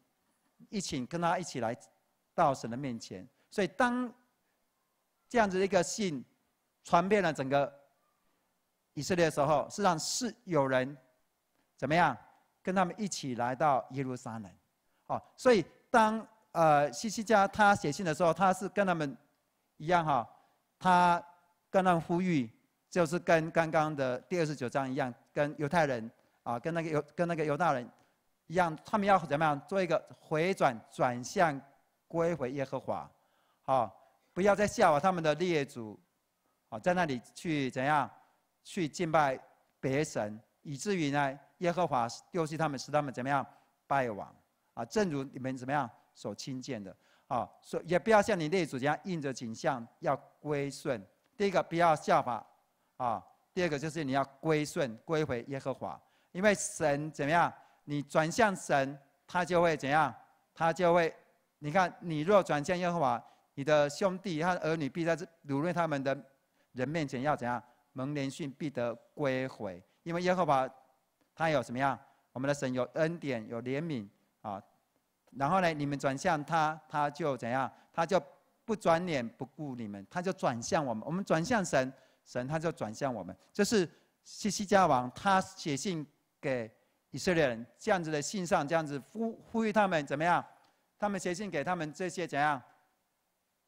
一起跟他一起来到神的面前。所以，当这样子一个信传遍了整个以色列的时候，是让上是有人怎么样跟他们一起来到耶路撒冷。哦，所以当呃西西家他写信的时候，他是跟他们一样哈，他跟他们呼吁，就是跟刚刚的第二十九章一样，跟犹太人啊，跟那个犹跟那个犹大人。样，他们要怎么样做一个回转转向归回耶和华，啊，不要再笑话他们的列祖，啊，在那里去怎样去敬拜别神，以至于呢耶和华丢弃他们，使他们怎么样败亡啊？正如你们怎么样所亲见的，啊，所也不要像你列祖这样印着景象要归顺。第一个不要效法啊，第二个就是你要归顺归回耶和华，因为神怎么样？你转向神，他就会怎样？他就会，你看，你若转向耶和华，你的兄弟和儿女必在掳掠他们的人面前要怎样蒙连逊必得归回。因为耶和华他有什么样？我们的神有恩典，有怜悯啊。然后呢，你们转向他，他就怎样？他就不转脸不顾你们，他就转向我们。我们转向神，神他就转向我们。这是西西家王他写信给。以色列人这样子的信上，这样子呼呼吁他们怎么样？他们写信给他们这些怎样？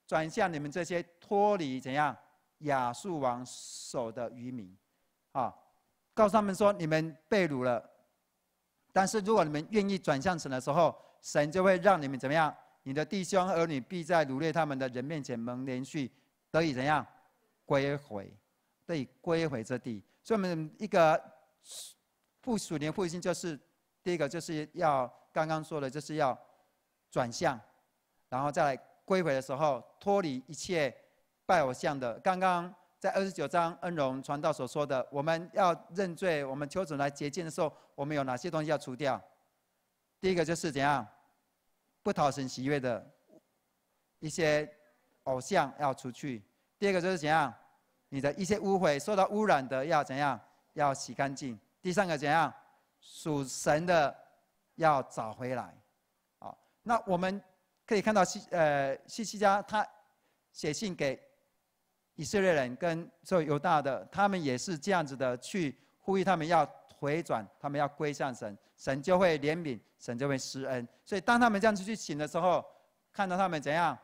转向你们这些脱离怎样亚述王手的渔民，啊，告诉他们说你们被掳了，但是如果你们愿意转向神的时候，神就会让你们怎么样？你的弟兄儿女必在掳掠他们的人面前蒙连续，得以怎样归回，得以归回之地。所以我们一个。复属年复兴就是第一个，就是要刚刚说的，就是要转向，然后再来归回的时候，脱离一切拜偶像的。刚刚在二十九章恩荣传道所说的，我们要认罪。我们求主来洁净的时候，我们有哪些东西要除掉？第一个就是怎样不讨神喜悦的一些偶像要除去。第二个就是怎样你的一些污秽受到污染的要怎样要洗干净。第三个怎样？属神的要找回来，好，那我们可以看到西呃西西家他写信给以色列人跟有犹大的，他们也是这样子的去呼吁他们要回转，他们要归向神，神就会怜悯，神就会施恩。所以当他们这样子去请的时候，看到他们怎样，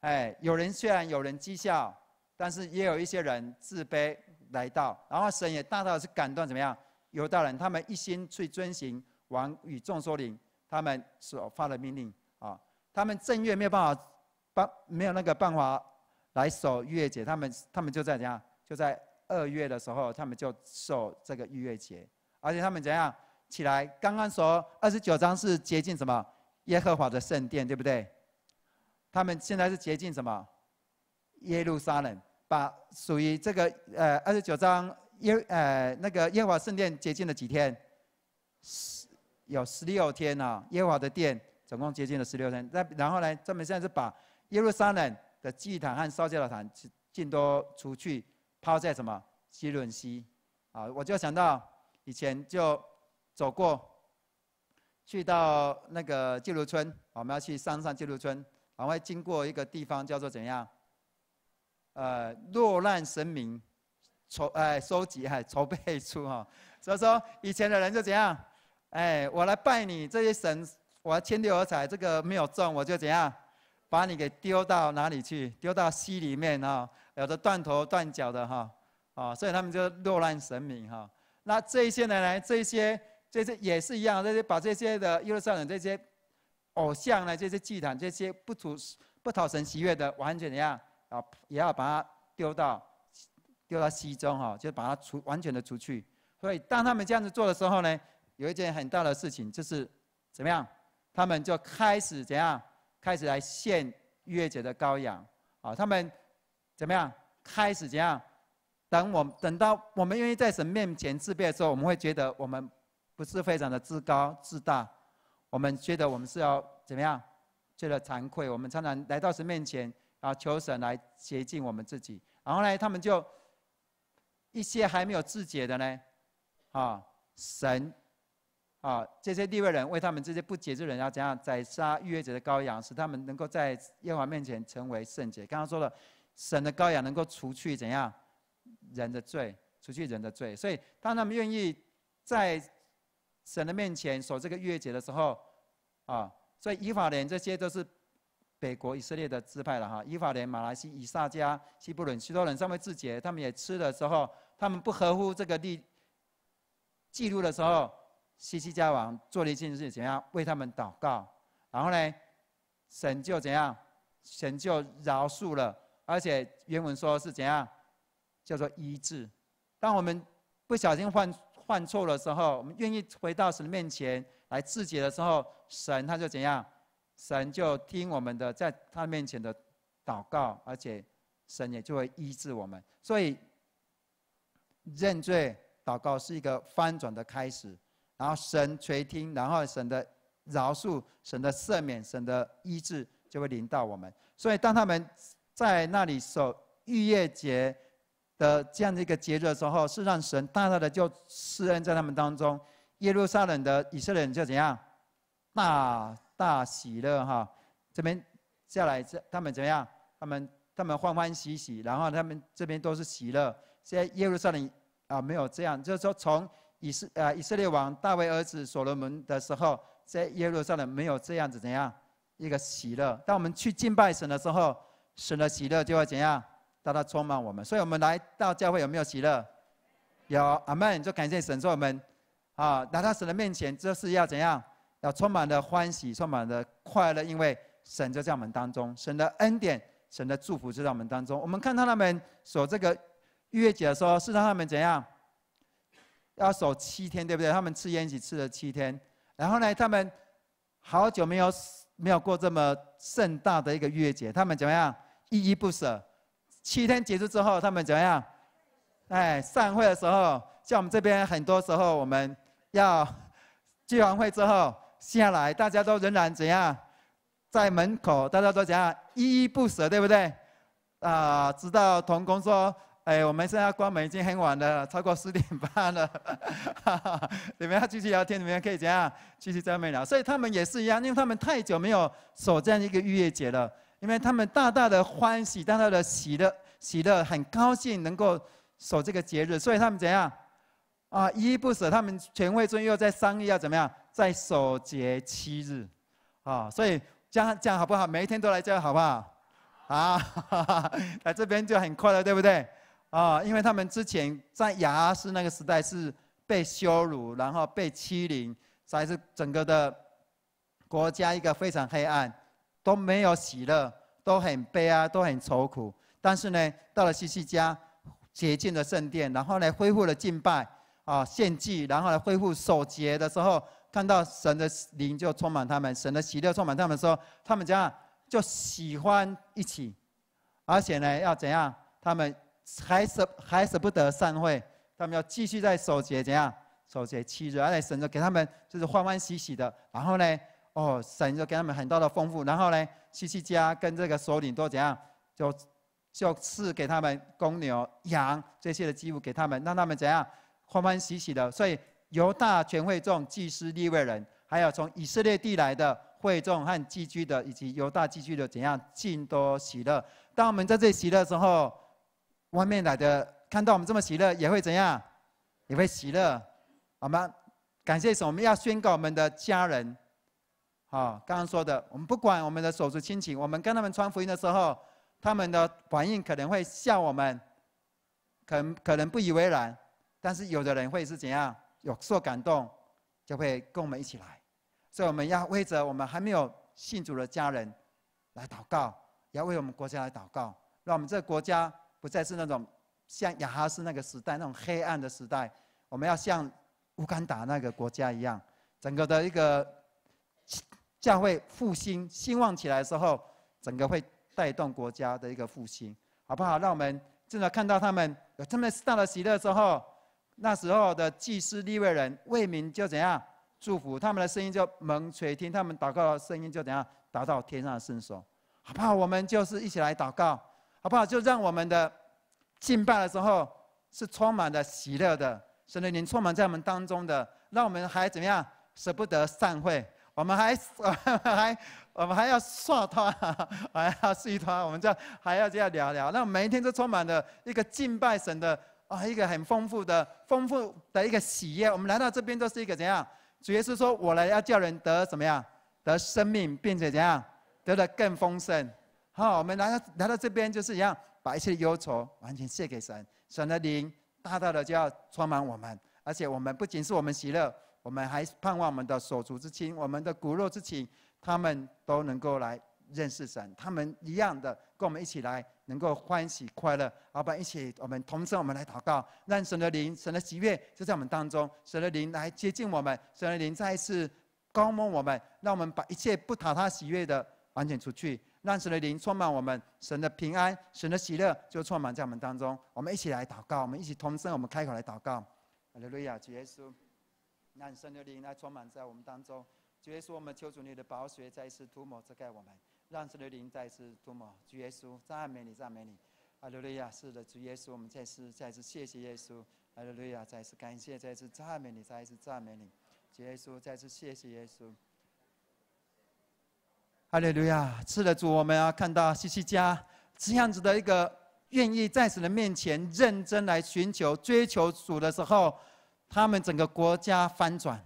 哎，有人虽然有人讥笑，但是也有一些人自卑来到，然后神也大大的是感动，怎么样？犹大人他们一心去遵行王与众首领他们所发的命令啊，他们正月没有办法办，没有那个办法来守逾越节，他们他们就在怎样，就在二月的时候，他们就守这个逾越节，而且他们怎样起来？刚刚说二十九章是接近什么耶和华的圣殿，对不对？他们现在是接近什么耶路撒冷，把属于这个呃二十九章。耶，呃，那个耶华圣殿接近了几天？十有十六天啊！耶华的殿总共接近了十六天。那然后呢？他们现在是把耶路撒冷的祭坛和烧焦的坛尽都除去，抛在什么基伦西？啊？我就想到以前就走过去到那个旧路村，我们要去山上旧路村，然后经过一个地方叫做怎样？呃，落难神明。筹哎，收集哎筹备出哈，所以说以前的人就怎样？哎，我来拜你这些神，我牵六而彩这个没有中，我就怎样，把你给丢到哪里去？丢到溪里面哈，有的断头断脚的哈，哦，所以他们就落难神明哈。那这一些呢？这些这些也是一样，这些把这些的伊斯兰的这些偶像呢，这些祭坛，这些不图不讨神喜悦的，完全怎样啊？也要把它丢到。丢到溪中哈，就把它除完全的除去。所以当他们这样子做的时候呢，有一件很大的事情就是，怎么样？他们就开始怎样，开始来献约解的羔羊啊。他们怎么样？开始怎样？等我等到我们愿意在神面前自卑的时候，我们会觉得我们不是非常的自高自大，我们觉得我们是要怎么样？觉得惭愧，我们常常来到神面前啊，求神来洁净我们自己。然后呢，他们就。一些还没有自解的呢，啊，神，啊，这些立位人为他们这些不解之人，要怎样宰杀逾越节的羔羊，使他们能够在耶和华面前成为圣洁？刚刚说了，神的羔羊能够除去怎样人的罪，除去人的罪。所以，当他们愿意在神的面前守这个逾越节的时候，啊，所以以法连人这些都是。北国以色列的支派了哈，以法莲、马来西亚、西布伦、士多伦，三位自洁，他们也吃的时候，他们不合乎这个地记录的时候，西西加王做了一件事，怎样为他们祷告，然后呢，神就怎样，神就饶恕了，而且原文说是怎样，叫做医治。当我们不小心犯犯错的时候，我们愿意回到神面前来自洁的时候，神他就怎样。神就听我们的，在他面前的祷告，而且神也就会医治我们。所以认罪祷告是一个翻转的开始，然后神垂听，然后神的饶恕、神的赦免、神的医治就会临到我们。所以当他们在那里守逾越节的这样的一个节日的时候，是让神大大的就施恩在他们当中。耶路撒冷的以色列人就怎样？那。大喜乐哈！这边下来这他们怎么样？他们他们欢欢喜喜，然后他们这边都是喜乐。现在耶路撒冷啊，没有这样，就是说从以色啊以色列王大卫儿子所罗门的时候，在耶路撒冷没有这样子怎样一个喜乐。当我们去敬拜神的时候，神的喜乐就会怎样，大大充满我们。所以我们来到教会有没有喜乐？有，阿门！就感谢神说我们啊，来到神的面前就是要怎样？要充满了欢喜，充满了快乐，因为神就在我们当中，神的恩典，神的祝福就在我们当中。我们看到他们守这个月越的时候，是让他们怎样，要守七天，对不对？他们吃一起吃了七天，然后呢，他们好久没有没有过这么盛大的一个月越节，他们怎么样？依依不舍。七天结束之后，他们怎么样？哎，散会的时候，像我们这边很多时候，我们要 (laughs) 聚完会之后。下来，大家都仍然怎样，在门口，大家都怎样依依不舍，对不对？啊，知道童工说，哎，我们现在关门已经很晚了，超过十点半了。(laughs) 你们要继续聊天，你们可以怎样继续在外面聊？所以他们也是一样，因为他们太久没有守这样一个逾越节了，因为他们大大的欢喜，大大的喜乐，喜乐，很高兴能够守这个节日，所以他们怎样啊，依依不舍。他们权位尊又在商议要怎么样？在守节七日，啊，所以这样这样好不好？每一天都来这好不好？啊，(laughs) 来这边就很快乐，对不对？啊，因为他们之前在雅斯那个时代是被羞辱，然后被欺凌，才是整个的国家一个非常黑暗，都没有喜乐，都很悲哀，都很愁苦。但是呢，到了西西家，洁净了圣殿，然后呢，恢复了敬拜啊，献祭，然后呢，恢复守节的时候。看到神的灵就充满他们，神的喜乐充满他们，说他们怎样就喜欢一起，而且呢要怎样，他们还舍还舍不得散会，他们要继续在守节怎样守节七日，而且神就给他们就是欢欢喜喜的，然后呢哦神就给他们很多的丰富，然后呢西西家跟这个首领都怎样就就赐给他们公牛羊这些的机物给他们，让他们怎样欢欢喜喜的，所以。犹大全会众、祭司、立位人，还有从以色列地来的会众和寄居的，以及犹大寄居的，怎样尽多喜乐？当我们在这里喜乐的时候，外面来的看到我们这么喜乐，也会怎样？也会喜乐。好吗？感谢神，我们要宣告我们的家人。好，刚刚说的，我们不管我们的手足亲情，我们跟他们传福音的时候，他们的反应可能会笑我们，可可能不以为然，但是有的人会是怎样？有受感动，就会跟我们一起来，所以我们要为着我们还没有信主的家人来祷告，也要为我们国家来祷告，让我们这个国家不再是那种像雅哈斯那个时代那种黑暗的时代。我们要像乌干达那个国家一样，整个的一个教会复兴兴旺起来时候，整个会带动国家的一个复兴，好不好？让我们真的看到他们有这么大的喜乐之后。那时候的祭司立位人为民就怎样祝福他们的声音就蒙垂听，他们祷告的声音就怎样达到天上的圣手，好不好？我们就是一起来祷告，好不好？就让我们的敬拜的时候是充满着喜乐的，神的灵充满在我们当中的，让我们还怎么样舍不得散会？我们还还我们还要说他，还要一他，我们样还要这样聊聊，让每一天都充满着一个敬拜神的。啊，一个很丰富的、丰富的一个喜悦。我们来到这边都是一个怎样？主要是说我来要叫人得怎么样？得生命，并且怎样？得的更丰盛。好，我们来到来到这边就是一样，把一切忧愁完全献给神，神的灵大大的就要充满我们。而且我们不仅是我们喜乐，我们还盼望我们的手足之亲、我们的骨肉之情，他们都能够来认识神，他们一样的跟我们一起来。能够欢喜快乐，阿爸，一起我们同声，我们来祷告，让神的灵、神的喜悦就在我们当中，神的灵来接近我们，神的灵再一次高摸我们，让我们把一切不讨他喜悦的完全除去，让神的灵充满我们，神的平安、神的喜乐就充满在我们当中。我们一起来祷告，我们一起同声，我们开口来祷告。阿利路亚，主耶稣，让神的灵来充满在我们当中。主耶稣，我们求主你的宝血再一次涂抹遮盖我们。让神的灵再次涂抹，主耶稣赞美你，赞美你，阿路瑞亚，是的，主耶稣，我们再次再次谢谢耶稣，阿路瑞亚，再次感谢，再次赞美你，再次赞美你，耶稣再次谢谢耶稣，阿路瑞亚，是的，主，我们要看到西西家这样子的一个愿意在神的面前认真来寻求、追求主的时候，他们整个国家翻转，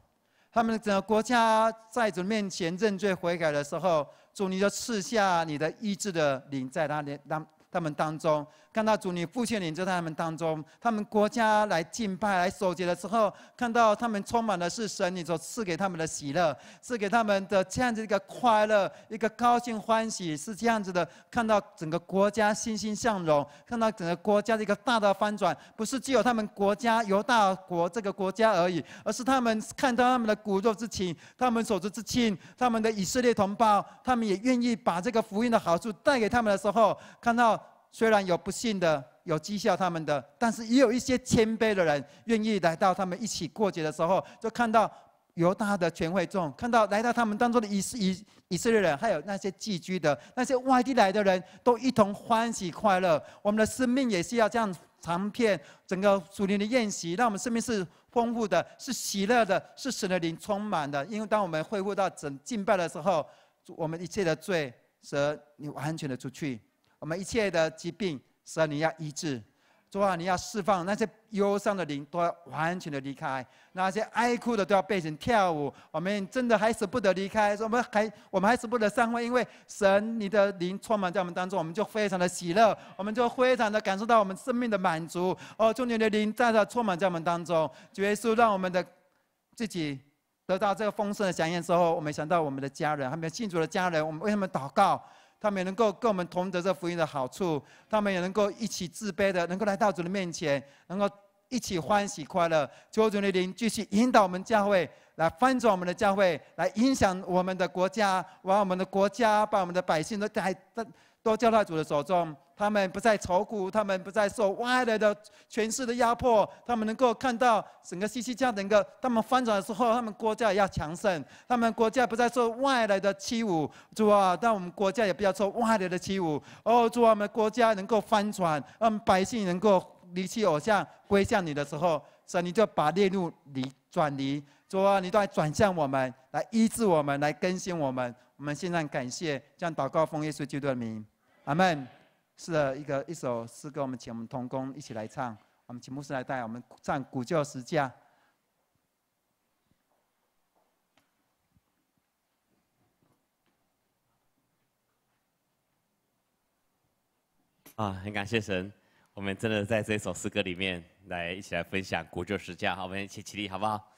他们整个国家在主面前认罪悔改的时候。主，你就赐下你的医治的灵，在他、当他们当中。看到主你父亲领在他们当中，他们国家来敬拜来守节的时候，看到他们充满的是神你所赐给他们的喜乐，赐给他们的这样子一个快乐，一个高兴欢喜是这样子的。看到整个国家欣欣向荣，看到整个国家的一个大的翻转，不是只有他们国家犹大国这个国家而已，而是他们看到他们的骨肉之情，他们手足之情，他们的以色列同胞，他们也愿意把这个福音的好处带给他们的时候，看到。虽然有不幸的，有讥笑他们的，但是也有一些谦卑的人，愿意来到他们一起过节的时候，就看到犹大的全会众，看到来到他们当中的以以以色列人，还有那些寄居的、那些外地来的人都一同欢喜快乐。我们的生命也是要这样长片整个主灵的宴席，让我们生命是丰富的，是喜乐的，是使的灵充满的。因为当我们恢复到整敬拜的时候，我们一切的罪舍，你完全的出去。我们一切的疾病，神，你要医治；，主啊，你要释放那些忧伤的灵，都要完全的离开；，那些哀哭的都要变成跳舞。我们真的还舍不得离开，我们还，我们还舍不得散会，因为神，你的灵充满在我们当中，我们就非常的喜乐，我们就非常的感受到我们生命的满足。哦，主你的灵在这充满在我们当中，耶稣让我们的自己得到这个丰盛的响应之后，我们想到我们的家人，还没有信主的家人，我们为他们祷告。他们也能够跟我们同得这福音的好处，他们也能够一起自卑的，能够来到主的面前，能够一起欢喜快乐。求主的灵继续引导我们教会，来翻转我们的教会，来影响我们的国家，把我们的国家，把我们的百姓都带。都交在主的手中，他们不再愁苦，他们不再受外来的权势的压迫，他们能够看到整个西西家整个他们翻转的时候，他们国家也要强盛，他们国家不再受外来的欺侮，主啊，但我们国家也不要受外来的欺侮，哦，主啊，我们国家能够翻转，让百姓能够离弃偶像归向你的时候，神你就把列路离转离。主啊，你都来转向我们，来医治我们，来更新我们，我们现在感谢，将祷告奉耶稣基督的名。阿门，是的，一个一首诗歌，我们请我们童工一起来唱，我们请牧师来带，我们唱《古旧石架》啊，很感谢神，我们真的在这首诗歌里面来一起来分享《古旧石架》，好，我们一起起立，好不好？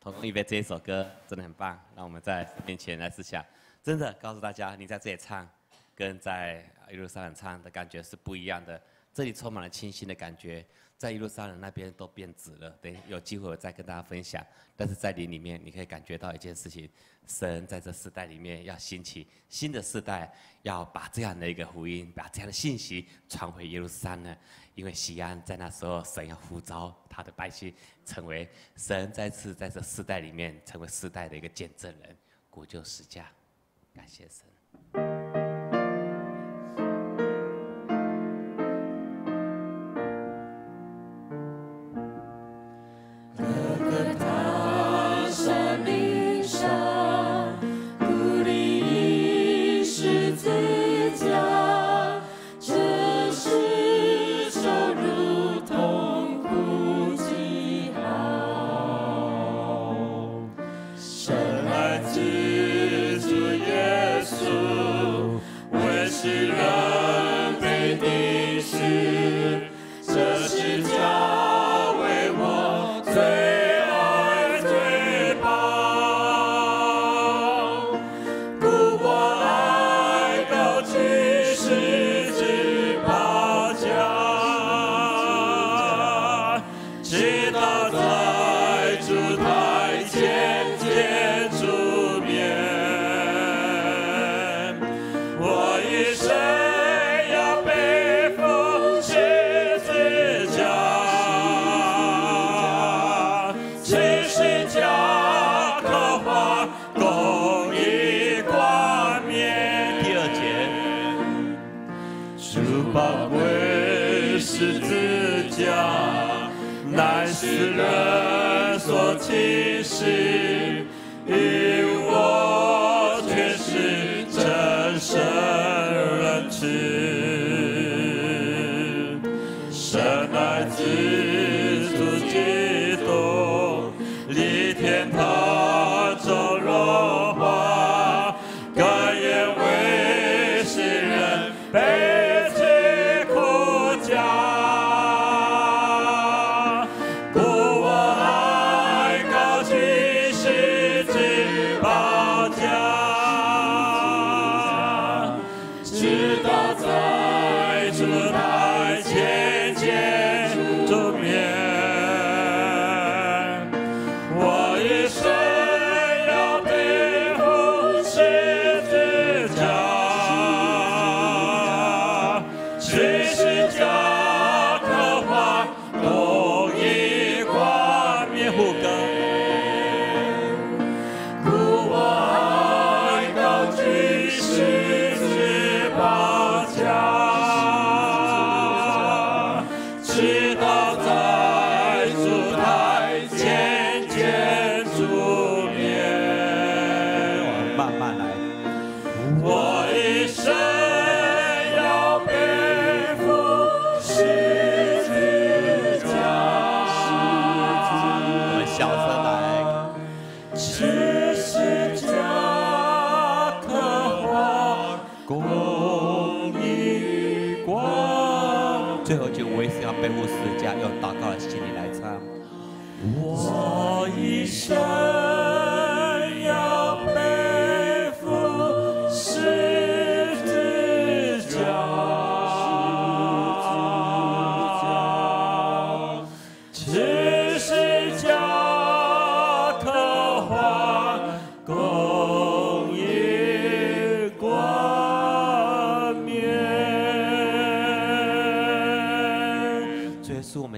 童工，预备，这一首歌真的很棒，让我们在面前来思想，真的告诉大家，你在这里唱。跟在耶路撒冷唱的感觉是不一样的，这里充满了清新的感觉，在耶路撒冷那边都变紫了。等有机会我再跟大家分享。但是在你里面，你可以感觉到一件事情：神在这时代里面要兴起新的时代，要把这样的一个福音，把这样的信息传回耶路撒冷，因为西安在那时候，神要呼召他的百姓成为神再次在这时代里面成为时代的一个见证人，古旧世家，感谢神。家，乃是人所亲视。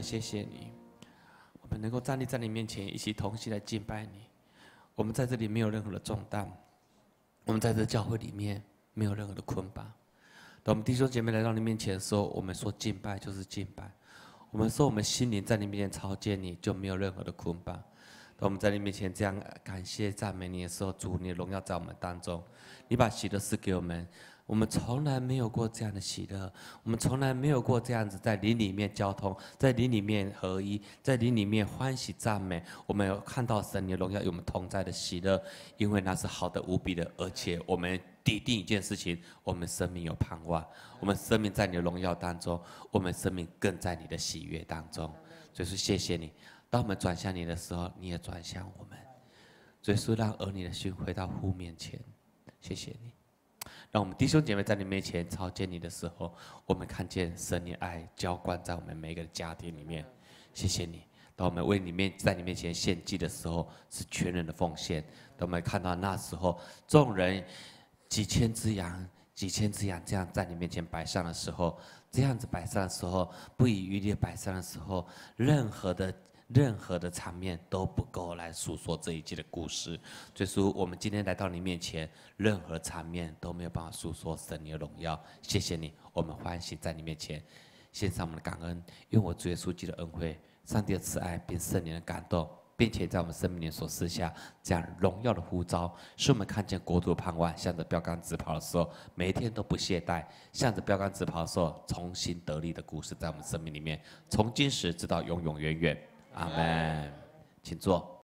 谢谢你，我们能够站立在你面前，一起同心来敬拜你。我们在这里没有任何的重担，我们在这教会里面没有任何的捆绑。当我们弟兄姐妹来到你面前的时候，我们说敬拜就是敬拜。我们说我们心灵在你面前朝见你，就没有任何的捆绑。我们在你面前这样感谢赞美你的时候，主你的荣耀在我们当中。你把喜乐事给我们。我们从来没有过这样的喜乐，我们从来没有过这样子在灵里面交通，在灵里面合一，在灵里面欢喜赞美。我们有看到神的荣耀与我们同在的喜乐，因为那是好的无比的。而且我们笃定一件事情：，我们生命有盼望，我们生命在你的荣耀当中，我们生命更在你的喜悦当中。所以说，谢谢你，当我们转向你的时候，你也转向我们。所以说，让儿女的心回到父面前，谢谢你。让我们弟兄姐妹在你面前操见你的时候，我们看见神的爱浇灌在我们每一个家庭里面。谢谢你，当我们为你面在你面前献祭的时候，是全人的奉献。当我们看到那时候众人几千只羊、几千只羊这样在你面前摆上的时候，这样子摆上的时候，不遗余力摆上的时候，任何的。任何的场面都不够来诉说这一季的故事，最初我们今天来到你面前，任何场面都没有办法诉说神你的荣耀。谢谢你，我们欢喜在你面前，献上我们的感恩，用我主耶稣基督的恩惠、上帝的慈爱，并圣灵的感动，并且在我们生命里所施下这样荣耀的呼召，使我们看见国足盼望向着标杆直跑的时候，每一天都不懈怠，向着标杆直跑的时候重新得力的故事，在我们生命里面，从今时直到永永远远。阿门，请坐。